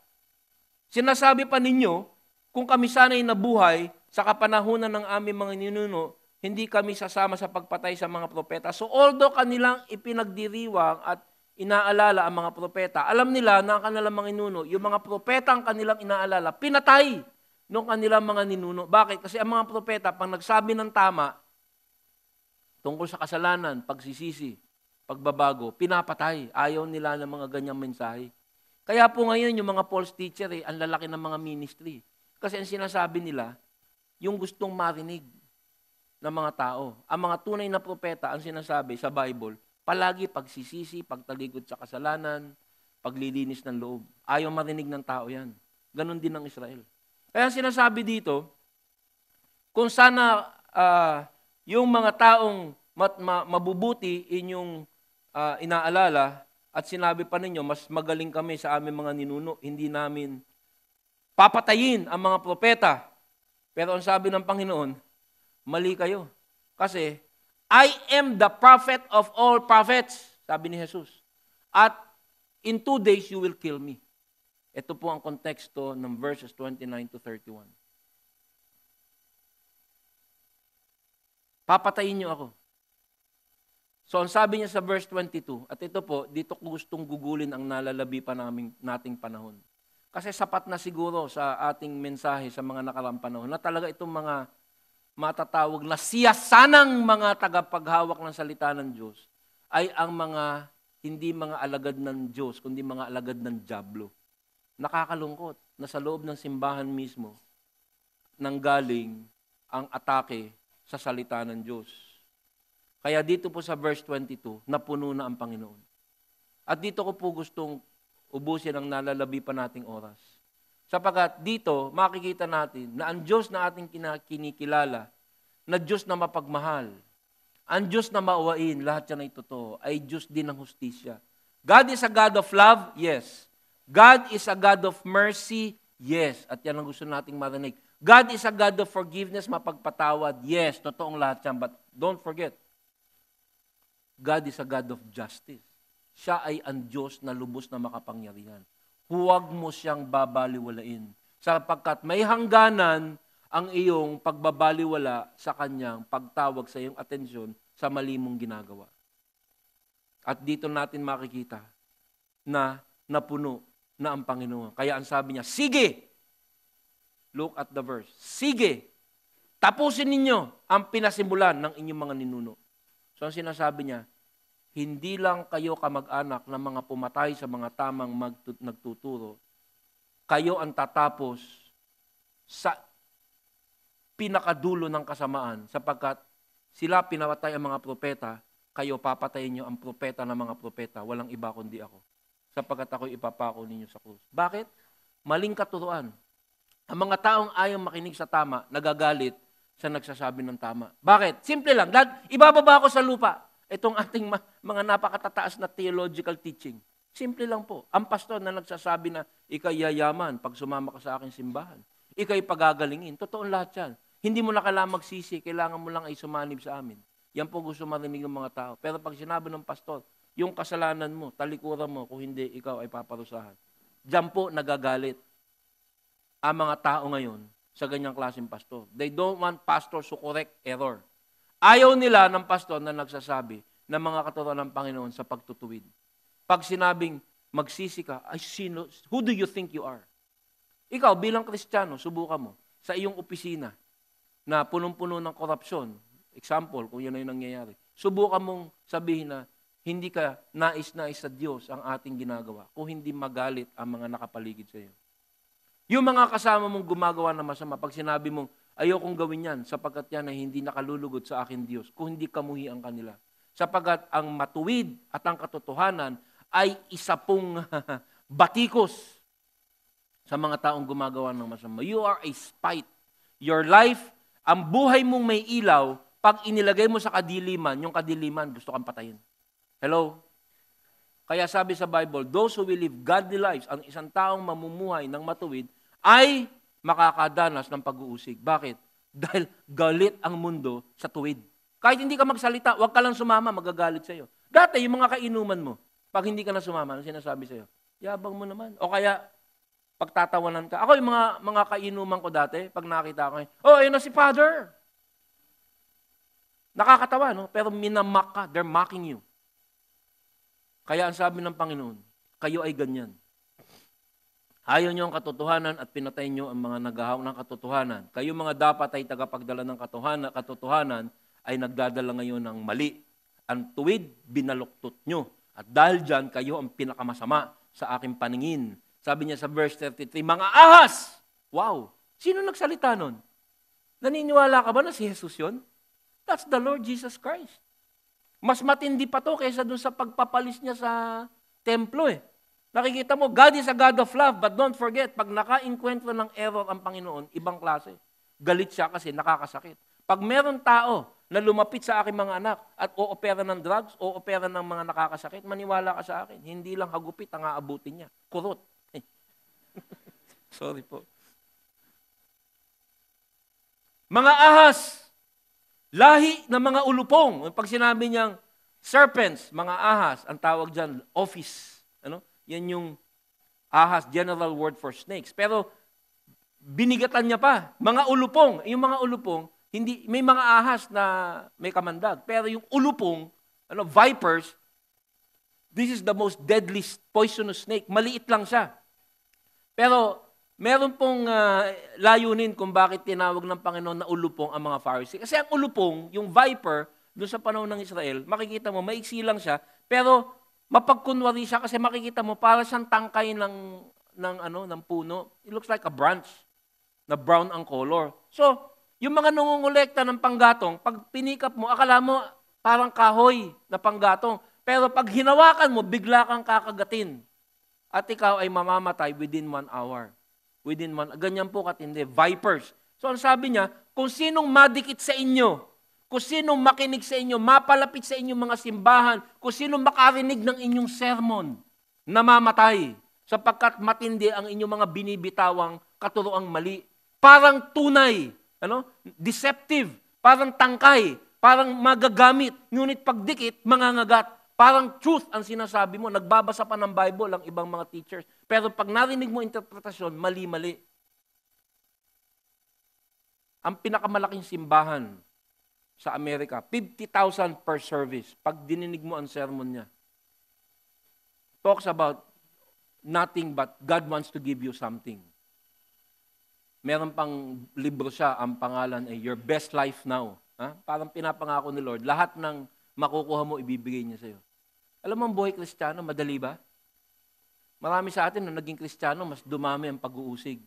Sinasabi pa ninyo, kung kami sana'y nabuhay sa kapanahunan ng aming mga ninuno, hindi kami sasama sa pagpatay sa mga propeta. So although kanilang ipinagdiriwang at inaalala ang mga propeta, alam nila na ang kanilang mga ninuno, yung mga propeta ang kanilang inaalala, pinatay ng kanilang mga ninuno. Bakit? Kasi ang mga propeta, pang nagsabi ng tama tungkol sa kasalanan, pagsisisi, pagbabago, pinapatay. Ayaw nila ng mga ganyang mensahe. Kaya po ngayon, yung mga false teacher, eh, ang lalaki ng mga ministry. Kasi ang sinasabi nila, yung gustong marinig ng mga tao. Ang mga tunay na propeta, ang sinasabi sa Bible, palagi pagsisisi, pagtalikod sa kasalanan, paglilinis ng loob. Ayaw marinig ng tao yan. Ganon din ang Israel. Kaya sinasabi dito, kung sana uh, yung mga taong mat, ma, mabubuti inyong uh, inaalala at sinabi pa ninyo, mas magaling kami sa aming mga ninuno, hindi namin papatayin ang mga propeta. Pero ang sabi ng Panginoon, mali kayo. Kasi, I am the prophet of all prophets, sabi ni Jesus. At in two days, you will kill me. Ito po ang konteksto ng verses 29 to 31. Papatayin niyo ako. So ang sabi niya sa verse 22, at ito po, dito ko gustong gugulin ang nalalabi pa naming, nating panahon. Kasi sapat na siguro sa ating mensahe sa mga nakaraang panahon na talaga itong mga matatawag na siya sanang mga tagapaghawak ng salita ng Diyos ay ang mga hindi mga alagad ng Diyos, kundi mga alagad ng Diablo. Nakakalungkot na sa loob ng simbahan mismo nanggaling ang atake sa salita ng Diyos. Kaya dito po sa verse 22, napuno na ang Panginoon. At dito ko po gustong ubusin ang nalalabi pa nating oras. Sapagat dito, makikita natin na ang Diyos na ating kinikilala, na Diyos na mapagmahal, ang Diyos na mauwain, lahat yan ay totoo, ay Diyos din ng hustisya. God is a God of love? Yes. God is a God of mercy? Yes. At yan ang gusto nating marinig. God is a God of forgiveness, mapagpatawad? Yes. Totoong lahat yan. But don't forget, God is a God of justice. Siya ay ang Diyos na lubos na makapangyarihan huwag mo siyang babaliwalain. Sapagkat may hangganan ang iyong pagbabaliwala sa kanyang pagtawag sa iyong atensyon sa mali mong ginagawa. At dito natin makikita na napuno na ang Panginoon. Kaya ang sabi niya, sige! Look at the verse. Sige! Tapusin ninyo ang pinasimulan ng inyong mga ninuno. So ang sinasabi niya, hindi lang kayo kamag-anak ng mga pumatay sa mga tamang magtut- nagtuturo, kayo ang tatapos sa pinakadulo ng kasamaan sapagkat sila pinatay ang mga propeta, kayo papatayin niyo ang propeta ng mga propeta, walang iba kundi ako. Sapagkat ako'y ipapako ninyo sa krus. Bakit? Maling katuruan. Ang mga taong ayaw makinig sa tama, nagagalit sa nagsasabi ng tama. Bakit? Simple lang. Dad, ibababa ako sa lupa itong ating mga napakatataas na theological teaching. Simple lang po. Ang pastor na nagsasabi na ikay yayaman pag sumama ka sa akin simbahan. Ikay pagagalingin. Totoo lahat yan. Hindi mo na kailangan magsisi. Kailangan mo lang ay sumanib sa amin. Yan po gusto marinig ng mga tao. Pero pag sinabi ng pastor, yung kasalanan mo, talikuran mo, kung hindi ikaw ay paparusahan. Diyan po nagagalit ang mga tao ngayon sa ganyang klaseng pastor. They don't want pastors to correct error. Ayaw nila ng pastor na nagsasabi ng mga katotohanan ng Panginoon sa pagtutuwid. Pag sinabing magsisi ka, ay sino, who do you think you are? Ikaw bilang kristyano, subukan mo sa iyong opisina na punong-puno ng korupsyon, example, kung yun ay nangyayari, subukan mong sabihin na hindi ka nais-nais sa Diyos ang ating ginagawa kung hindi magalit ang mga nakapaligid sa iyo. Yung mga kasama mong gumagawa ng masama, pag sinabi mong, Ayokong gawin yan sapagkat yan ay hindi nakalulugod sa akin Diyos kung hindi kamuhi ang kanila. Sapagkat ang matuwid at ang katotohanan ay isa pong <laughs> batikos sa mga taong gumagawa ng masama. You are a spite. Your life, ang buhay mong may ilaw, pag inilagay mo sa kadiliman, yung kadiliman gusto kang patayin. Hello? Kaya sabi sa Bible, those who will live godly lives, ang isang taong mamumuhay ng matuwid, ay makakadanas ng pag-uusig. Bakit? <laughs> Dahil galit ang mundo sa tuwid. Kahit hindi ka magsalita, huwag ka lang sumama, magagalit sa'yo. Dati, yung mga kainuman mo, pag hindi ka na sumama, ano sinasabi sa'yo? Yabang mo naman. O kaya, pagtatawanan ka. Ako, yung mga, mga kainuman ko dati, pag nakita ko, eh, oh, ayun na si Father. Nakakatawa, no? Pero minamak ka. They're mocking you. Kaya ang sabi ng Panginoon, kayo ay ganyan. Ayaw niyo ang katotohanan at pinatay niyo ang mga naghahaw ng katotohanan. Kayo mga dapat ay tagapagdala ng katotohanan, katotohanan ay nagdadala ngayon ng mali. Ang tuwid, binaluktot niyo. At dahil dyan, kayo ang pinakamasama sa aking paningin. Sabi niya sa verse 33, mga ahas! Wow! Sino nagsalita nun? Naniniwala ka ba na si Jesus yon? That's the Lord Jesus Christ. Mas matindi pa to kaysa dun sa pagpapalis niya sa templo eh. Nakikita mo, God is a God of love, but don't forget, pag naka-inkwentro ng error ang Panginoon, ibang klase. Galit siya kasi nakakasakit. Pag meron tao na lumapit sa aking mga anak at oopera ng drugs, o oopera ng mga nakakasakit, maniwala ka sa akin, hindi lang hagupit ang aabutin niya. Kurot. <laughs> Sorry po. Mga ahas, lahi ng mga ulupong. Pag sinabi niyang serpents, mga ahas, ang tawag dyan, office. Ano? Yan yung ahas, general word for snakes. Pero binigatan niya pa. Mga ulupong, yung mga ulupong, hindi may mga ahas na may kamandag. Pero yung ulupong, ano, vipers, this is the most deadly poisonous snake. Maliit lang siya. Pero meron pong uh, layunin kung bakit tinawag ng Panginoon na ulupong ang mga Pharisee. Kasi ang ulupong, yung viper, doon sa panahon ng Israel, makikita mo, maiksi lang siya, pero Mapagkunwari siya kasi makikita mo para siyang tangkay ng ng ano ng puno. It looks like a branch na brown ang color. So, yung mga nangungulekta ng panggatong, pag pinikap mo, akala mo parang kahoy na panggatong. Pero pag hinawakan mo, bigla kang kakagatin. At ikaw ay mamamatay within one hour. Within one, ganyan po katindi, vipers. So ang sabi niya, kung sinong madikit sa inyo, kung sino makinig sa inyo, mapalapit sa inyong mga simbahan, kung sino makarinig ng inyong sermon, namamatay sapagkat matindi ang inyong mga binibitawang katuroang mali. Parang tunay, ano? deceptive, parang tangkay, parang magagamit, ngunit pagdikit, mangangagat. Parang truth ang sinasabi mo, nagbabasa pa ng Bible ang ibang mga teachers. Pero pag narinig mo interpretasyon, mali-mali. Ang pinakamalaking simbahan sa Amerika. 50,000 per service pag dininig mo ang sermon niya. Talks about nothing but God wants to give you something. Meron pang libro siya, ang pangalan ay Your Best Life Now. Ha? Parang pinapangako ni Lord, lahat ng makukuha mo, ibibigay niya sa'yo. Alam mo, buhay kristyano, madali ba? Marami sa atin, na naging kristyano, mas dumami ang pag-uusig.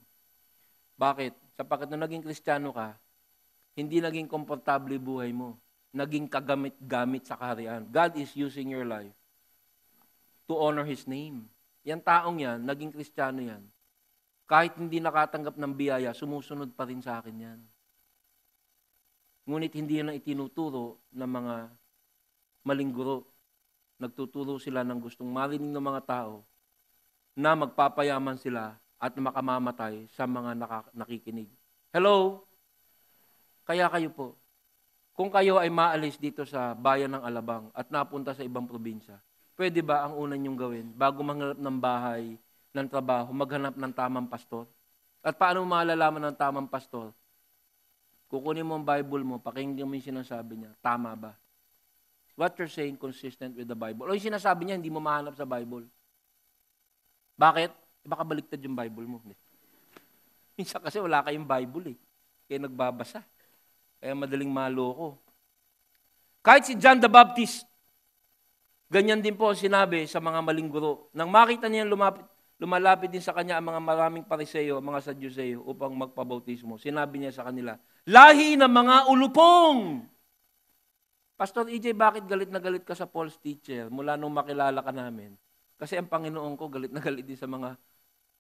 Bakit? Sapagkat nung naging kristyano ka, hindi naging komportable buhay mo. Naging kagamit-gamit sa kaharian. God is using your life to honor His name. Yan taong yan, naging kristyano yan. Kahit hindi nakatanggap ng biyaya, sumusunod pa rin sa akin yan. Ngunit hindi yan ang itinuturo ng mga maling guro. Nagtuturo sila ng gustong marinig ng mga tao na magpapayaman sila at makamamatay sa mga naka- nakikinig. Hello? Kaya kayo po, kung kayo ay maalis dito sa bayan ng Alabang at napunta sa ibang probinsya, pwede ba ang una niyong gawin bago manghanap ng bahay, ng trabaho, maghanap ng tamang pastor? At paano mo malalaman ng tamang pastor? Kukunin mo ang Bible mo, pakinggan mo yung sinasabi niya, tama ba? What you're saying consistent with the Bible. O yung sinasabi niya, hindi mo mahanap sa Bible. Bakit? Eh, baka baliktad yung Bible mo. <laughs> Minsan kasi wala kayong Bible eh. Kaya nagbabasa. Kaya madaling maloko. Kahit si John the Baptist, ganyan din po sinabi sa mga maling guro. Nang makita niya lumapit, lumalapit din sa kanya ang mga maraming pariseyo, mga sadyuseyo upang magpabautismo. Sinabi niya sa kanila, lahi ng mga ulupong! Pastor EJ, bakit galit na galit ka sa Paul's teacher mula nung makilala ka namin? Kasi ang Panginoon ko, galit na galit din sa mga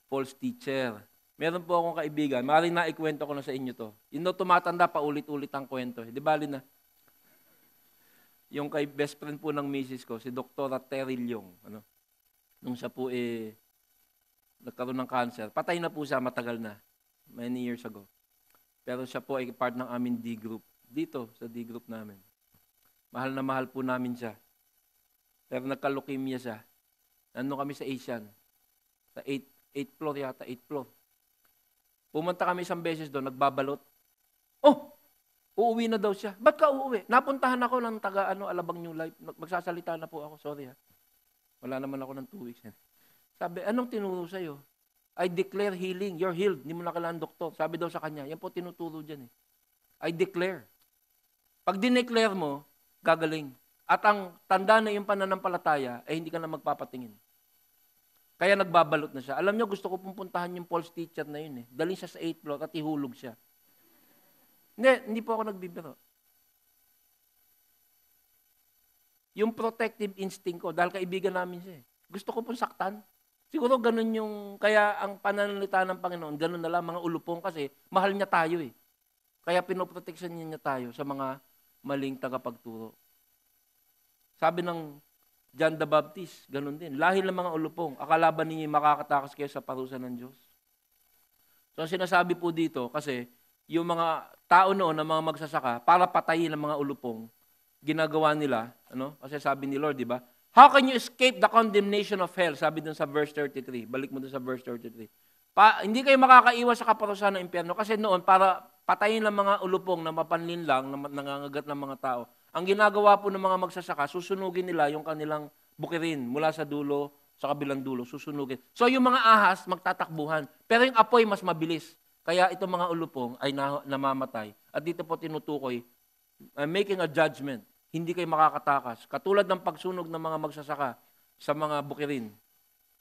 false teacher. Meron po akong kaibigan, maaaring na ikwento ko na sa inyo to. Yun daw tumatanda pa ulit-ulit ang kwento. Eh. Di bali na. Yung kay best friend po ng misis ko, si Dr. Terry Leong. Ano? Nung siya po eh, nagkaroon ng cancer. Patay na po siya matagal na. Many years ago. Pero siya po ay part ng aming D group. Dito, sa D group namin. Mahal na mahal po namin siya. Pero nagka-leukemia siya. Nandun kami sa Asian. Sa 8 floor yata, 8 floor. Pumunta kami isang beses doon, nagbabalot. Oh, uuwi na daw siya. Ba't ka uuwi? Napuntahan ako ng taga ano, Alabang New Life. Magsasalita na po ako, sorry ha. Wala naman ako ng two weeks. Sabi, anong tinuro sa'yo? I declare healing. You're healed. Hindi mo na kailangan doktor. Sabi daw sa kanya, yan po tinuturo dyan eh. I declare. Pag dineclare mo, gagaling. At ang tanda na yung pananampalataya, eh hindi ka na magpapatingin. Kaya nagbabalot na siya. Alam niyo, gusto ko pupuntahan yung Paul's teacher na yun eh. Dalhin siya sa 8th floor at ihulog siya. Hindi, hindi po ako nagbibiro. Yung protective instinct ko, dahil kaibigan namin siya eh. Gusto ko pong saktan. Siguro ganun yung, kaya ang pananalita ng Panginoon, ganun na lang mga ulupong kasi mahal niya tayo eh. Kaya pinoproteksyon niya, niya tayo sa mga maling tagapagturo. Sabi ng John the Baptist, ganun din. Lahil ng mga ulupong, akala ba ninyo makakatakas kayo sa parusa ng Diyos? So sinasabi po dito, kasi yung mga tao noon na mga magsasaka, para patayin ang mga ulupong, ginagawa nila, ano? kasi sabi ni Lord, di ba? How can you escape the condemnation of hell? Sabi dun sa verse 33. Balik mo dun sa verse 33. Pa, hindi kayo makakaiwas sa kaparusahan ng impyerno kasi noon para patayin ng mga ulupong na mapanlin lang, na nangangagat ng mga tao. Ang ginagawa po ng mga magsasaka, susunugin nila yung kanilang bukirin mula sa dulo sa kabilang dulo, susunugin. So yung mga ahas, magtatakbuhan. Pero yung apoy, mas mabilis. Kaya itong mga ulupong ay na, namamatay. At dito po tinutukoy, uh, making a judgment. Hindi kayo makakatakas. Katulad ng pagsunog ng mga magsasaka sa mga bukirin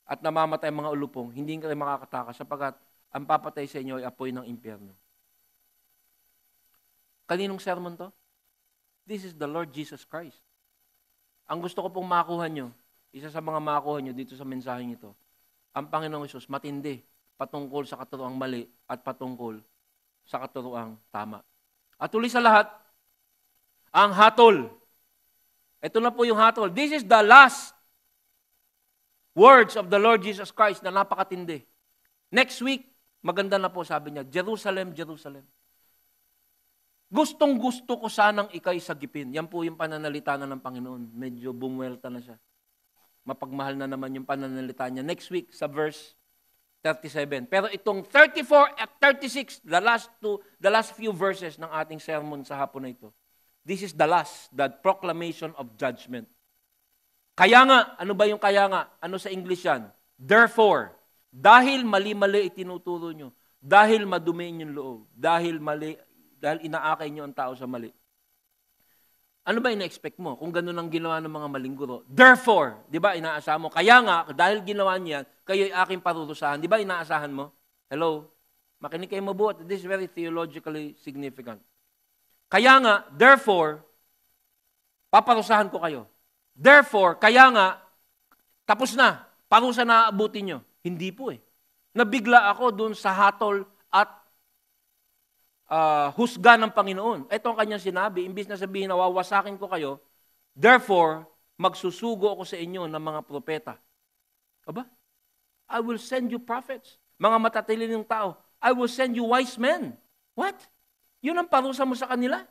at namamatay mga ulupong, hindi kayo makakatakas sapagkat ang papatay sa inyo ay apoy ng impyerno. Kaninong sermon to? This is the Lord Jesus Christ. Ang gusto ko pong makuha nyo, isa sa mga makuha nyo dito sa mensaheng ito, ang Panginoong Isus matindi patungkol sa katotoang mali at patungkol sa katotoang tama. At tuloy sa lahat, ang hatol. Ito na po yung hatol. This is the last words of the Lord Jesus Christ na napakatindi. Next week, maganda na po sabi niya, Jerusalem, Jerusalem. Gustong gusto ko sanang ikay sa gipin. Yan po yung pananalita na ng Panginoon. Medyo bumuelta na siya. Mapagmahal na naman yung pananalita niya. Next week sa verse 37. Pero itong 34 at 36, the last two, the last few verses ng ating sermon sa hapon na ito. This is the last, the proclamation of judgment. Kaya nga, ano ba yung kaya nga? Ano sa English yan? Therefore, dahil mali-mali itinuturo nyo, dahil madumi yung loob, dahil mali dahil inaakay niyo ang tao sa mali. Ano ba ina-expect mo kung ganun ang ginawa ng mga maling guro? Therefore, di ba, inaasa mo. Kaya nga, dahil ginawa niya, kayo'y aking parurusahan. Di ba, inaasahan mo? Hello? Makinig kayo mabuhat. This is very theologically significant. Kaya nga, therefore, paparusahan ko kayo. Therefore, kaya nga, tapos na. Parusa na aabutin nyo. Hindi po eh. Nabigla ako dun sa hatol at uh, husga ng Panginoon. Ito ang kanyang sinabi. Imbis na sabihin, wawasakin ko kayo, therefore, magsusugo ako sa inyo ng mga propeta. Aba? I will send you prophets. Mga matatilin ng tao. I will send you wise men. What? Yun ang parusa mo sa kanila.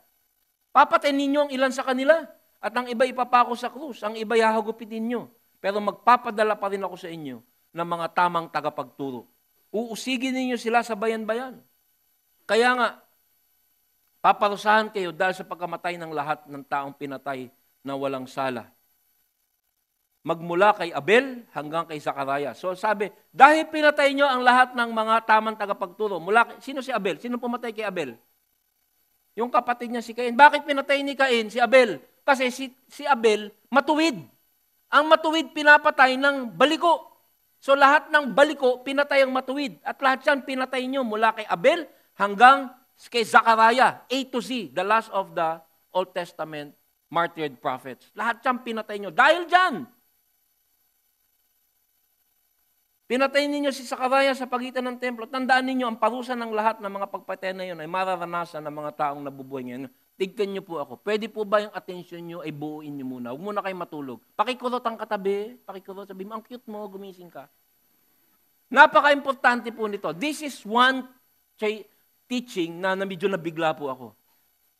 Papatay ninyo ang ilan sa kanila. At ang iba ipapako sa krus. Ang iba yahagupitin nyo. Pero magpapadala pa rin ako sa inyo ng mga tamang tagapagturo. Uusigin ninyo sila sa bayan-bayan. Kaya nga, Paparusahan kayo dahil sa pagkamatay ng lahat ng taong pinatay na walang sala. Magmula kay Abel hanggang kay Sakaraya. So sabi, dahil pinatay nyo ang lahat ng mga tamang tagapagturo. Mula, sino si Abel? Sino pumatay kay Abel? Yung kapatid niya si Cain. Bakit pinatay ni Cain si Abel? Kasi si, si Abel matuwid. Ang matuwid pinapatay ng baliko. So lahat ng baliko pinatay ang matuwid. At lahat yan pinatay nyo mula kay Abel hanggang kay Zachariah, A to Z, the last of the Old Testament martyred prophets. Lahat siyang pinatay niyo. Dahil dyan, pinatay ninyo si Zachariah sa pagitan ng templo. Tandaan ninyo, ang parusa ng lahat ng mga pagpatay na yun ay mararanasan ng mga taong nabubuhay ngayon. Tignan niyo po ako. Pwede po ba yung atensyon niyo ay buuin niyo muna? Huwag muna kayo matulog. Pakikurot ang katabi. Pakikurot. Sabi mo, ang cute mo, gumising ka. Napaka-importante po nito. This is one teaching na, na medyo nabigla po ako.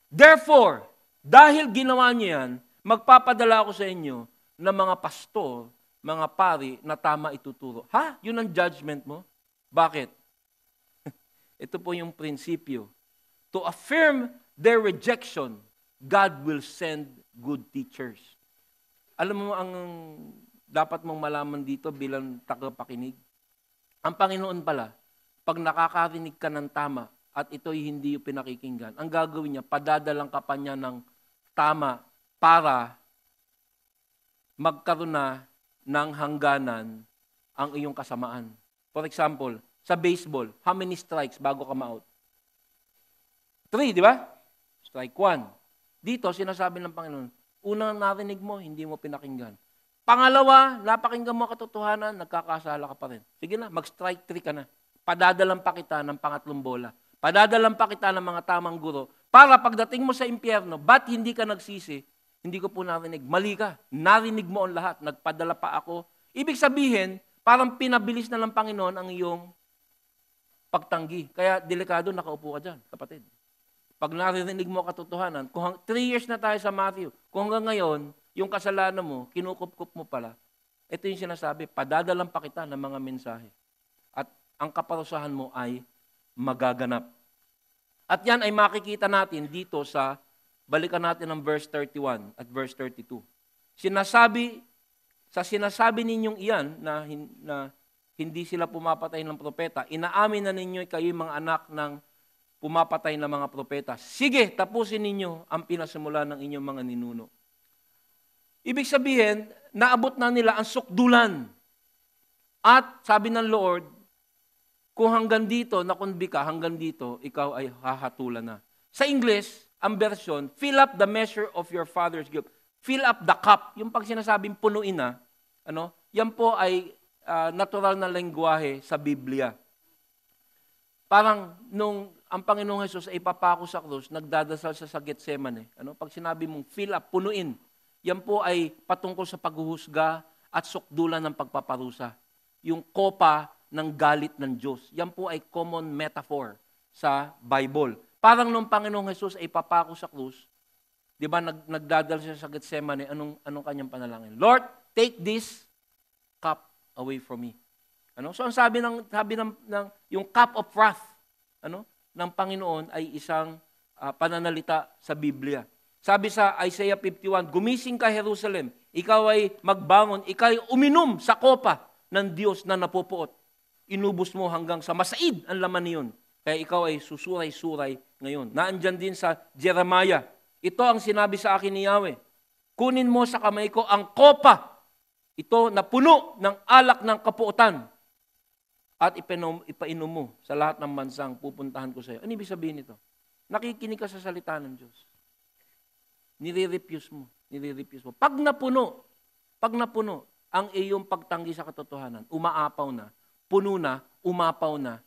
Therefore, dahil ginawa niya yan, magpapadala ako sa inyo ng mga pastor, mga pari na tama ituturo. Ha? Yun ang judgment mo? Bakit? <laughs> Ito po yung prinsipyo. To affirm their rejection, God will send good teachers. Alam mo ang dapat mong malaman dito bilang tagapakinig? Ang Panginoon pala, pag nakakarinig ka ng tama, at ito'y hindi pinakikinggan, ang gagawin niya, padadalang ka pa niya ng tama para magkaroon na ng hangganan ang iyong kasamaan. For example, sa baseball, how many strikes bago ka ma-out? Three, di ba? Strike one. Dito, sinasabi ng Panginoon, unang narinig mo, hindi mo pinakinggan. Pangalawa, napakinggan mo katotohanan, nagkakasala ka pa rin. Sige na, mag-strike three ka na. Padadalang pa kita ng pangatlong bola pa kita ng mga tamang guro para pagdating mo sa impyerno, ba't hindi ka nagsisi? Hindi ko po narinig. Mali ka. Narinig mo ang lahat. Nagpadala pa ako. Ibig sabihin, parang pinabilis na ng Panginoon ang iyong pagtanggi. Kaya delikado nakaupo ka dyan, kapatid. Pag narinig mo katotohanan, kung three years na tayo sa Matthew, kung hanggang ngayon, yung kasalanan mo, kinukupkup mo pala, ito yung sinasabi, padadalang pa kita ng mga mensahe. At ang kaparusahan mo ay magaganap. At yan ay makikita natin dito sa, balikan natin ang verse 31 at verse 32. Sinasabi, sa sinasabi ninyong iyan na, na hindi sila pumapatay ng propeta, inaamin na ninyo kayo mga anak ng pumapatay ng mga propeta. Sige, tapusin ninyo ang pinasimula ng inyong mga ninuno. Ibig sabihin, naabot na nila ang sukdulan. At sabi ng Lord, kung hanggang dito, nakunbi ka, hanggang dito, ikaw ay hahatulan na. Sa English, ang version, fill up the measure of your father's guilt. Fill up the cup. Yung pag sinasabing punuin na, ano, yan po ay uh, natural na lengguwahe sa Biblia. Parang nung ang Panginoong Hesus ay papako sa krus, nagdadasal siya sa Getsemane. Ano? Pag sinabi mong fill up, punuin, yan po ay patungkol sa paghuhusga at sukdulan ng pagpaparusa. Yung kopa ng galit ng Diyos. Yan po ay common metaphor sa Bible. Parang nung Panginoong Hesus ay papako sa krus, di ba nag, nagdadal siya sa Gethsemane, anong, anong kanyang panalangin? Lord, take this cup away from me. Ano? So ang sabi ng sabi ng, ng yung cup of wrath ano ng Panginoon ay isang uh, pananalita sa Biblia. Sabi sa Isaiah 51, gumising ka Jerusalem, ikaw ay magbangon, ikaw ay uminom sa kopa ng Diyos na napupuot inubos mo hanggang sa masaid ang laman niyon. Kaya ikaw ay susuray-suray ngayon. Naandyan din sa Jeremiah. Ito ang sinabi sa akin ni Yahweh. Kunin mo sa kamay ko ang kopa. Ito na puno ng alak ng kapuotan. At ipainom, ipainom mo sa lahat ng mansang pupuntahan ko sa iyo. Ano ibig sabihin nito? Nakikinig ka sa salita ng Diyos. Nire-refuse mo. Nire-refuse mo. Pag napuno, pag napuno ang iyong pagtanggi sa katotohanan, umaapaw na, puno na, umapaw na,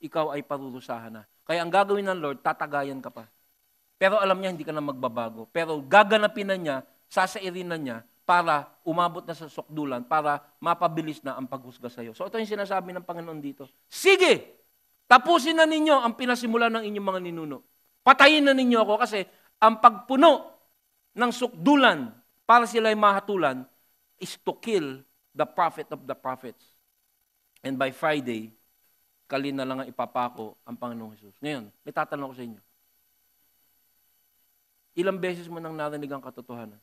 ikaw ay parurusahan na. Kaya ang gagawin ng Lord, tatagayan ka pa. Pero alam niya, hindi ka na magbabago. Pero gaganapin na niya, sasairin na niya, para umabot na sa sukdulan, para mapabilis na ang paghusga sa iyo. So ito yung sinasabi ng Panginoon dito. Sige! Tapusin na ninyo ang pinasimula ng inyong mga ninuno. Patayin na ninyo ako kasi ang pagpuno ng sukdulan para sila ay mahatulan is to kill the prophet of the prophets. And by Friday, kali na lang ang ipapako ang Panginoong Jesus. Ngayon, may tatanong ko sa inyo. Ilang beses mo nang narinig ang katotohanan?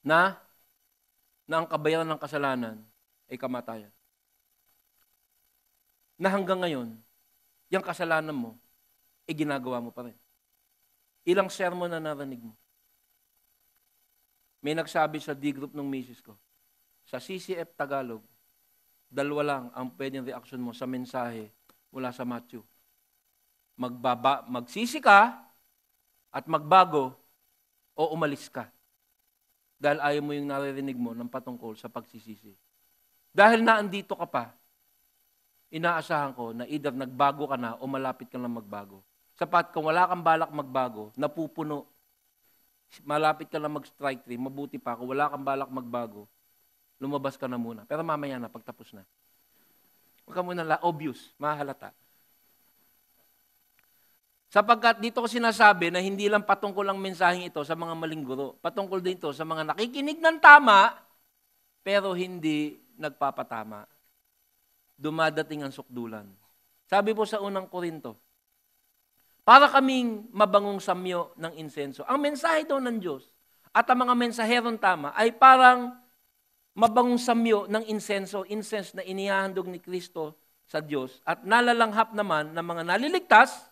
Na, na ang kabayaran ng kasalanan ay kamatayan. Na hanggang ngayon, yung kasalanan mo, ay ginagawa mo pa rin. Ilang sermon na narinig mo? May nagsabi sa D-group ng misis ko, sa CCF Tagalog, dalawa lang ang pwedeng reaction mo sa mensahe mula sa Matthew. Magbaba, magsisi ka at magbago o umalis ka. Dahil ayaw mo yung naririnig mo ng patungkol sa pagsisisi. Dahil naandito ka pa, inaasahan ko na either nagbago ka na o malapit ka lang magbago. Sapat kung wala kang balak magbago, napupuno. Malapit ka lang mag-strike three, mabuti pa. Kung wala kang balak magbago, lumabas ka na muna. Pero mamaya na, pagtapos na. Huwag ka muna obvious, mahalata. Sapagkat dito ko sinasabi na hindi lang patungkol ang mensaheng ito sa mga maling guro. Patungkol din ito sa mga nakikinig ng tama, pero hindi nagpapatama. Dumadating ang sukdulan. Sabi po sa unang korinto, para kaming mabangong samyo ng insenso. Ang mensahe daw ng Diyos at ang mga mensaherong tama ay parang mabangong samyo ng insenso, incense na inihahandog ni Kristo sa Diyos at nalalanghap naman ng mga naliligtas.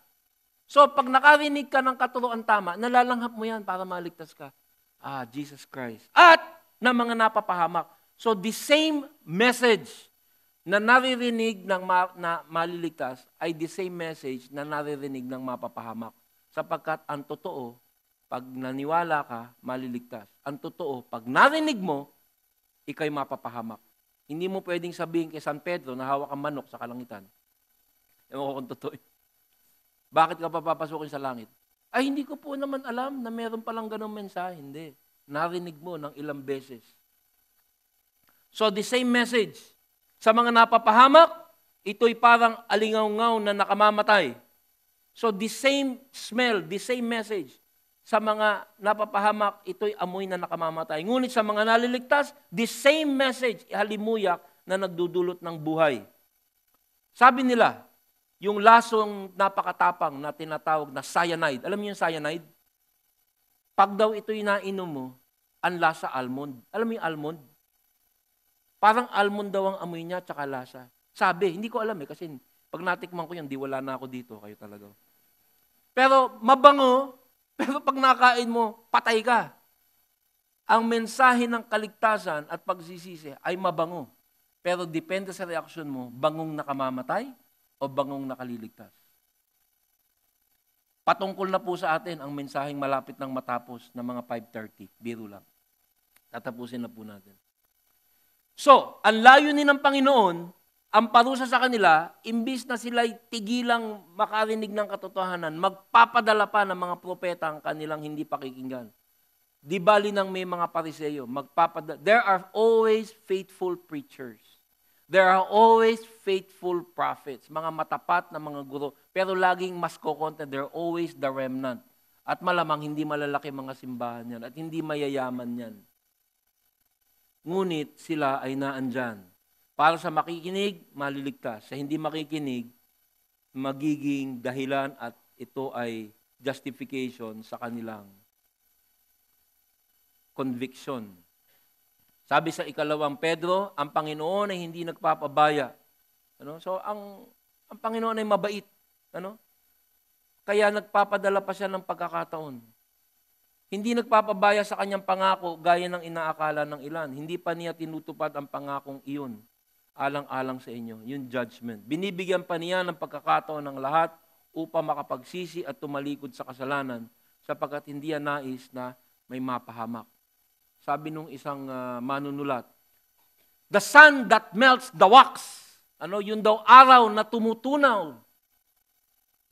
So, pag nakarinig ka ng katuroan tama, nalalanghap mo yan para maligtas ka. Ah, Jesus Christ. At ng mga napapahamak. So, the same message na naririnig ng ma- na maliligtas ay the same message na naririnig ng mapapahamak. Sapagkat ang totoo, pag naniwala ka, maliligtas. Ang totoo, pag narinig mo, ikay mapapahamak. Hindi mo pwedeng sabihin kay San Pedro na hawak ang manok sa kalangitan. Ewan ko kung totoo. Bakit ka papapasukin sa langit? Ay, hindi ko po naman alam na meron palang ganong mensahe. Hindi. Narinig mo ng ilang beses. So the same message. Sa mga napapahamak, ito'y parang alingaw-ngaw na nakamamatay. So the same smell, the same message sa mga napapahamak, ito'y amoy na nakamamatay. Ngunit sa mga naliligtas, the same message, halimuyak na nagdudulot ng buhay. Sabi nila, yung lasong napakatapang na tinatawag na cyanide. Alam niyo yung cyanide? Pag daw ito'y nainom mo, ang lasa almond. Alam mo yung almond? Parang almond daw ang amoy niya tsaka lasa. Sabi, hindi ko alam eh kasi pag natikman ko yan, di wala na ako dito. Kayo talaga. Pero mabango, pero pag nakain mo, patay ka. Ang mensahe ng kaligtasan at pagsisisi ay mabango. Pero depende sa reaksyon mo, bangong nakamamatay o bangong nakaliligtas. Patungkol na po sa atin ang mensaheng malapit ng matapos ng mga 5.30. Biro lang. Tatapusin na po natin. So, ang layunin ng Panginoon ang parusa sa kanila, imbis na sila tigilang makarinig ng katotohanan, magpapadala pa ng mga propeta ang kanilang hindi pakikinggan. Di bali ng may mga pariseyo, magpapadala. There are always faithful preachers. There are always faithful prophets, mga matapat na mga guro. Pero laging mas kokonte, they're always the remnant. At malamang hindi malalaki mga simbahan yan at hindi mayayaman yan. Ngunit sila ay naandyan para sa makikinig, maliligtas. Sa hindi makikinig, magiging dahilan at ito ay justification sa kanilang conviction. Sabi sa ikalawang Pedro, ang Panginoon ay hindi nagpapabaya. Ano? So ang ang Panginoon ay mabait, ano? Kaya nagpapadala pa siya ng pagkakataon. Hindi nagpapabaya sa kanyang pangako gaya ng inaakala ng ilan. Hindi pa niya tinutupad ang pangakong iyon alang-alang sa inyo, yung judgment. Binibigyan pa niya ng pagkakataon ng lahat upang makapagsisi at tumalikod sa kasalanan sapagkat hindi yan nais na may mapahamak. Sabi nung isang uh, manunulat, The sun that melts the wax. Ano, yun daw araw na tumutunaw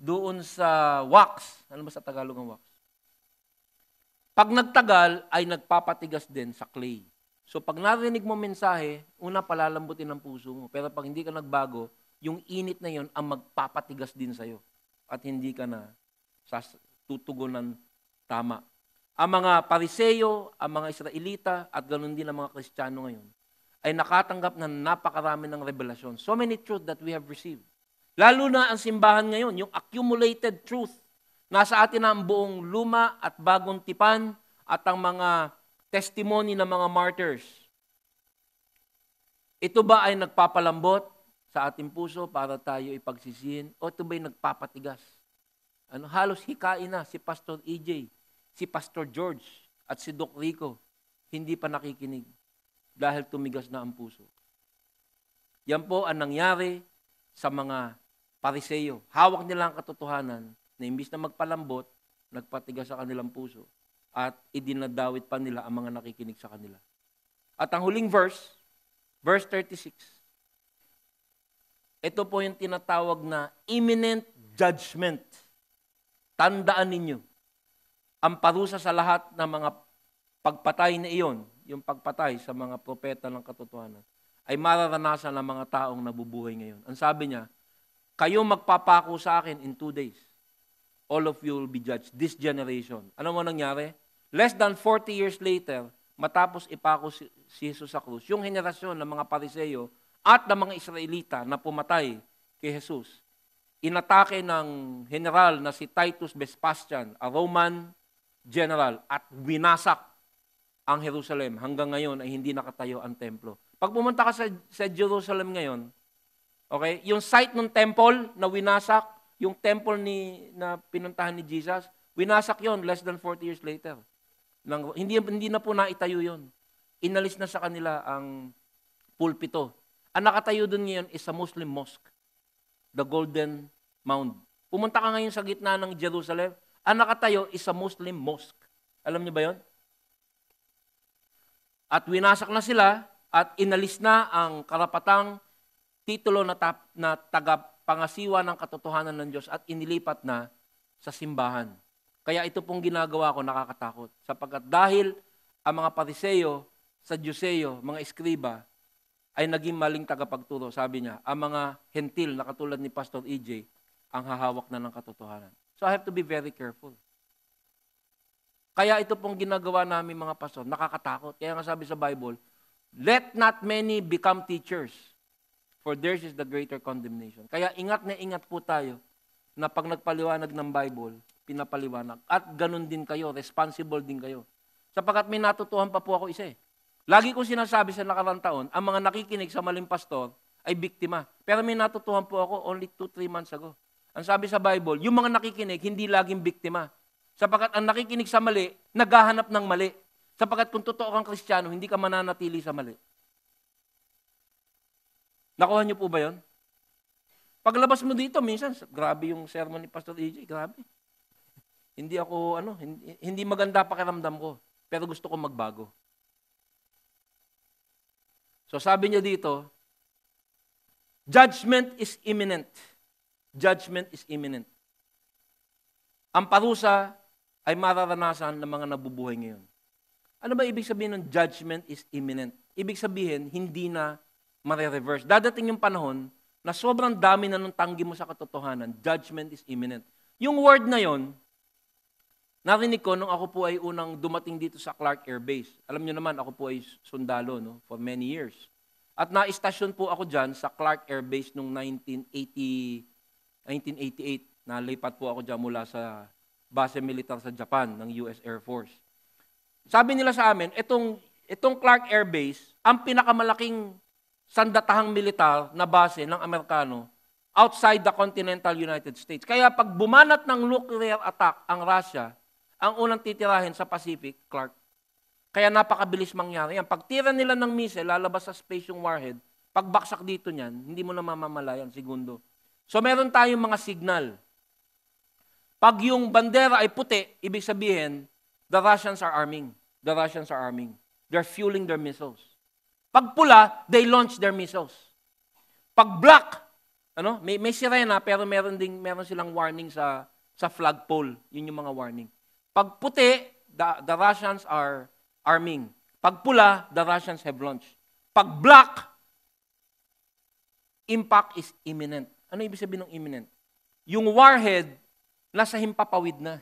doon sa wax. Ano ba sa Tagalog ang wax? Pag nagtagal, ay nagpapatigas din sa clay. So pag narinig mo mensahe, una palalambutin ang puso mo. Pero pag hindi ka nagbago, yung init na yon ang magpapatigas din sa'yo. At hindi ka na sas- tutugon tutugunan tama. Ang mga pariseyo, ang mga Israelita, at ganun din ang mga Kristiyano ngayon, ay nakatanggap ng napakarami ng revelasyon. So many truth that we have received. Lalo na ang simbahan ngayon, yung accumulated truth. Nasa atin na ang buong luma at bagong tipan at ang mga testimony ng mga martyrs. Ito ba ay nagpapalambot sa ating puso para tayo ipagsisihin? O ito ba'y nagpapatigas? Ano, halos hikain na si Pastor EJ, si Pastor George, at si Doc Rico. Hindi pa nakikinig dahil tumigas na ang puso. Yan po ang nangyari sa mga pariseyo. Hawak nila ang katotohanan na imbis na magpalambot, nagpatigas sa kanilang puso at idinadawit pa nila ang mga nakikinig sa kanila. At ang huling verse, verse 36. Ito po yung tinatawag na imminent judgment. Tandaan ninyo, ang parusa sa lahat ng mga pagpatay na iyon, yung pagpatay sa mga propeta ng katotohanan, ay mararanasan ng mga taong nabubuhay ngayon. Ang sabi niya, kayo magpapako sa akin in two days all of you will be judged. This generation. Ano mo nangyari? Less than 40 years later, matapos ipako si, si Jesus sa krus, yung henerasyon ng mga pariseyo at ng mga Israelita na pumatay kay Jesus, inatake ng general na si Titus Vespasian, a Roman general, at winasak ang Jerusalem. Hanggang ngayon ay hindi nakatayo ang templo. Pag pumunta ka sa, sa Jerusalem ngayon, okay, yung site ng temple na winasak, yung temple ni, na pinuntahan ni Jesus, winasak yon less than 40 years later. Nang, hindi, hindi na po naitayo yon. Inalis na sa kanila ang pulpito. Ang nakatayo doon ngayon is a Muslim mosque, the Golden Mound. Pumunta ka ngayon sa gitna ng Jerusalem, ang nakatayo is a Muslim mosque. Alam niyo ba yon? At winasak na sila at inalis na ang karapatang titulo na, tap, na taga pangasiwa ng katotohanan ng Diyos at inilipat na sa simbahan. Kaya ito pong ginagawa ko nakakatakot. Sapagkat dahil ang mga pariseyo, sadyuseyo, mga eskriba, ay naging maling tagapagturo. Sabi niya, ang mga hentil na katulad ni Pastor EJ, ang hahawak na ng katotohanan. So I have to be very careful. Kaya ito pong ginagawa namin mga pastor, nakakatakot. Kaya nga sabi sa Bible, let not many become teachers for theirs is the greater condemnation. Kaya ingat na ingat po tayo na pag nagpaliwanag ng Bible, pinapaliwanag. At ganun din kayo, responsible din kayo. Sapagat may natutuhan pa po ako isa eh. Lagi kong sinasabi sa nakarang taon, ang mga nakikinig sa maling pastor ay biktima. Pero may natutuhan po ako only 2-3 months ago. Ang sabi sa Bible, yung mga nakikinig, hindi laging biktima. Sapagat ang nakikinig sa mali, naghahanap ng mali. Sapagat kung totoo kang kristyano, hindi ka mananatili sa mali. Nakuha niyo po ba yon? Paglabas mo dito, minsan, grabe yung sermon ni Pastor AJ, e grabe. Hindi ako, ano, hindi, hindi maganda pakiramdam ko, pero gusto ko magbago. So sabi niya dito, judgment is imminent. Judgment is imminent. Ang parusa ay mararanasan ng mga nabubuhay ngayon. Ano ba ibig sabihin ng judgment is imminent? Ibig sabihin, hindi na marereverse. Dadating yung panahon na sobrang dami na nung tanggi mo sa katotohanan, judgment is imminent. Yung word na yon, narinig ko nung ako po ay unang dumating dito sa Clark Air Base. Alam nyo naman, ako po ay sundalo no, for many years. At na-station po ako dyan sa Clark Air Base noong 1980, 1988. Nalipat po ako dyan mula sa base militar sa Japan ng US Air Force. Sabi nila sa amin, itong, itong Clark Air Base, ang pinakamalaking sandatahang militar na base ng Amerikano outside the continental United States. Kaya pag bumanat ng nuclear attack ang Russia, ang unang titirahin sa Pacific, Clark. Kaya napakabilis mangyari yan. Pag Pagtira nila ng missile, lalabas sa space yung warhead, pagbaksak dito niyan, hindi mo na mamamalayan, segundo. So meron tayong mga signal. Pag yung bandera ay puti, ibig sabihin, the Russians are arming. The Russians are arming. They're fueling their missiles. Pag pula, they launch their missiles. Pag black, ano, may, may sirena pero meron ding meron silang warning sa sa flagpole. Yun yung mga warning. Pag puti, the, the Russians are arming. Pag pula, the Russians have launched. Pag black, impact is imminent. Ano ibig sabihin ng imminent? Yung warhead, nasa himpapawid na.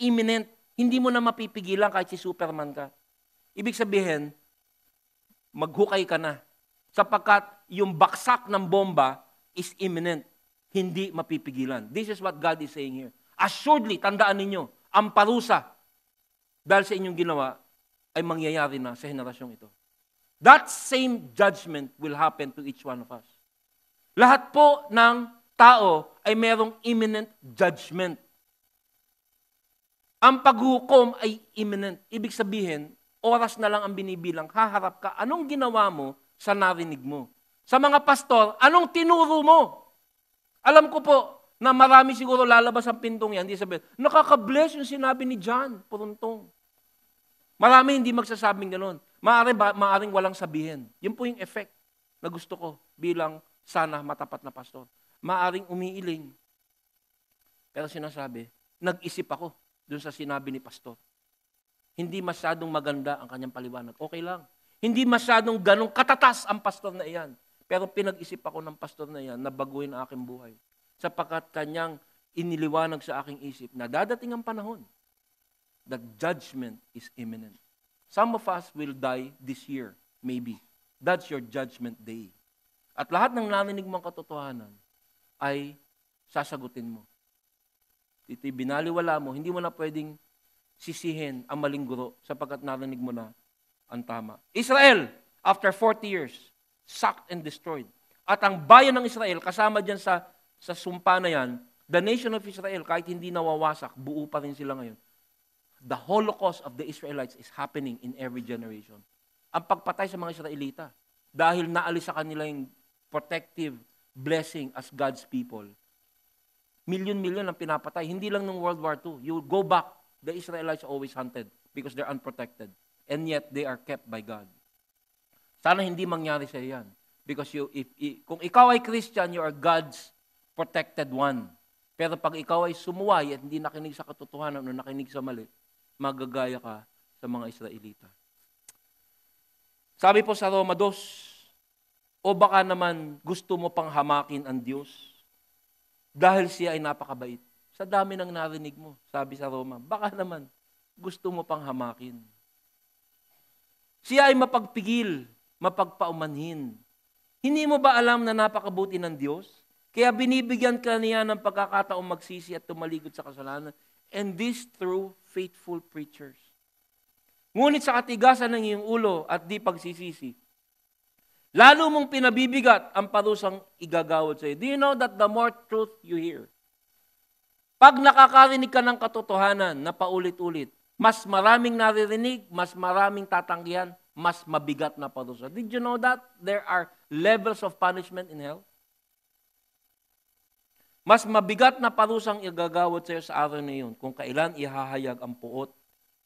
Imminent. Hindi mo na mapipigilan kahit si Superman ka. Ibig sabihin, maghukay ka na. Sapagkat yung baksak ng bomba is imminent. Hindi mapipigilan. This is what God is saying here. Assuredly, tandaan ninyo, ang parusa dahil sa inyong ginawa ay mangyayari na sa henerasyong ito. That same judgment will happen to each one of us. Lahat po ng tao ay merong imminent judgment. Ang paghukom ay imminent. Ibig sabihin, oras na lang ang binibilang. Haharap ka, anong ginawa mo sa narinig mo? Sa mga pastor, anong tinuro mo? Alam ko po na marami siguro lalabas ang pintong yan. Hindi sabihin, nakaka-bless yung sinabi ni John, puruntong. Marami hindi magsasabing ganun. Maari ba, maaring walang sabihin. Yun po yung effect na gusto ko bilang sana matapat na pastor. Maaring umiiling. Pero sinasabi, nag-isip ako dun sa sinabi ni pastor. Hindi masyadong maganda ang kanyang paliwanag. Okay lang. Hindi masyadong ganong katatas ang pastor na iyan. Pero pinag-isip ako ng pastor na iyan na baguhin ang aking buhay. Sapagkat kanyang iniliwanag sa aking isip na dadating ang panahon that judgment is imminent. Some of us will die this year, maybe. That's your judgment day. At lahat ng narinig mong katotohanan ay sasagutin mo. Ito'y binaliwala mo, hindi mo na pwedeng sisihin ang maling guro sapagkat narinig mo na ang tama. Israel, after 40 years, sacked and destroyed. At ang bayan ng Israel, kasama dyan sa, sa sumpa na yan, the nation of Israel, kahit hindi nawawasak, buo pa rin sila ngayon. The Holocaust of the Israelites is happening in every generation. Ang pagpatay sa mga Israelita, dahil naalis sa kanila yung protective blessing as God's people. million-million ang pinapatay, hindi lang ng World War II. You go back The Israelites always hunted because they're unprotected. And yet, they are kept by God. Sana hindi mangyari sa yan. Because you, if, if, kung ikaw ay Christian, you are God's protected one. Pero pag ikaw ay sumuway at hindi nakinig sa katotohanan o nakinig sa mali, magagaya ka sa mga Israelita. Sabi po sa Roma 2, o baka naman gusto mo pang hamakin ang Diyos dahil siya ay napakabait. Sa dami ng narinig mo, sabi sa Roma, baka naman gusto mo pang hamakin. Siya ay mapagpigil, mapagpaumanhin. Hindi mo ba alam na napakabuti ng Diyos? Kaya binibigyan ka niya ng pagkakataong magsisi at tumaligod sa kasalanan. And this through faithful preachers. Ngunit sa katigasan ng iyong ulo at di pagsisisi, lalo mong pinabibigat ang parusang igagawad sa iyo. Do you know that the more truth you hear, pag nakakarinig ka ng katotohanan na paulit-ulit, mas maraming naririnig, mas maraming tatanggihan, mas mabigat na parusa. Did you know that? There are levels of punishment in hell. Mas mabigat na parusang igagawad sa iyo sa araw na iyon kung kailan ihahayag ang puot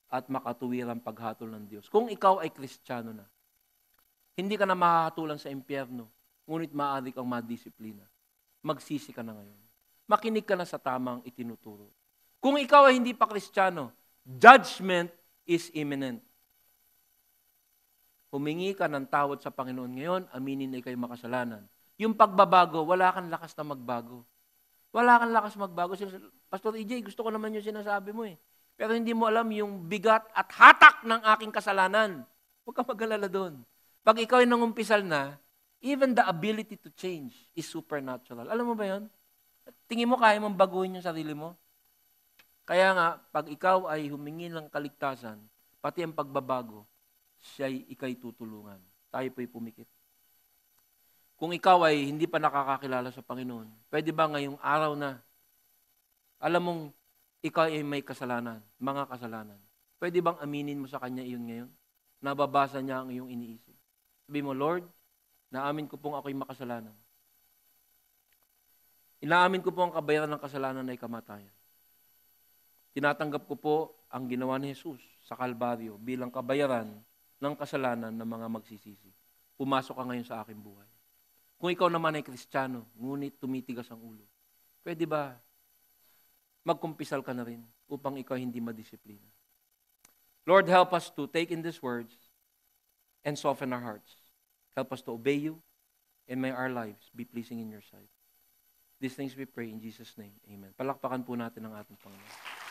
at makatuwirang paghatol ng Diyos. Kung ikaw ay kristyano na, hindi ka na mahahatulan sa impyerno, ngunit maaari kang madisiplina. Magsisi ka na ngayon makinig ka na sa tamang itinuturo. Kung ikaw ay hindi pa kristyano, judgment is imminent. Humingi ka ng tawad sa Panginoon ngayon, aminin na ikay makasalanan. Yung pagbabago, wala kang lakas na magbago. Wala kang lakas magbago. Pastor EJ, gusto ko naman yung sinasabi mo eh. Pero hindi mo alam yung bigat at hatak ng aking kasalanan. Huwag ka mag-alala doon. Pag ikaw ay nangumpisal na, even the ability to change is supernatural. Alam mo ba yon? Tingin mo kaya mong baguhin yung sarili mo? Kaya nga, pag ikaw ay humingi ng kaligtasan, pati ang pagbabago, siya ay ikay tutulungan. Tayo po'y pumikit. Kung ikaw ay hindi pa nakakakilala sa Panginoon, pwede ba ngayong araw na alam mong ikaw ay may kasalanan, mga kasalanan, pwede bang aminin mo sa Kanya iyon ngayon? Nababasa niya ang iyong iniisip. Sabi mo, Lord, naamin ko pong ako'y makasalanan. Inaamin ko po ang kabayaran ng kasalanan ay kamatayan. Tinatanggap ko po ang ginawa ni Jesus sa Kalbaryo bilang kabayaran ng kasalanan ng mga magsisisi. Pumasok ka ngayon sa aking buhay. Kung ikaw naman ay kristyano, ngunit tumitigas ang ulo, pwede ba magkumpisal ka na rin upang ikaw hindi madisiplina? Lord, help us to take in these words and soften our hearts. Help us to obey you and may our lives be pleasing in your sight. These things we pray in Jesus' name. Amen. Palakpakan po natin ang ating Panginoon.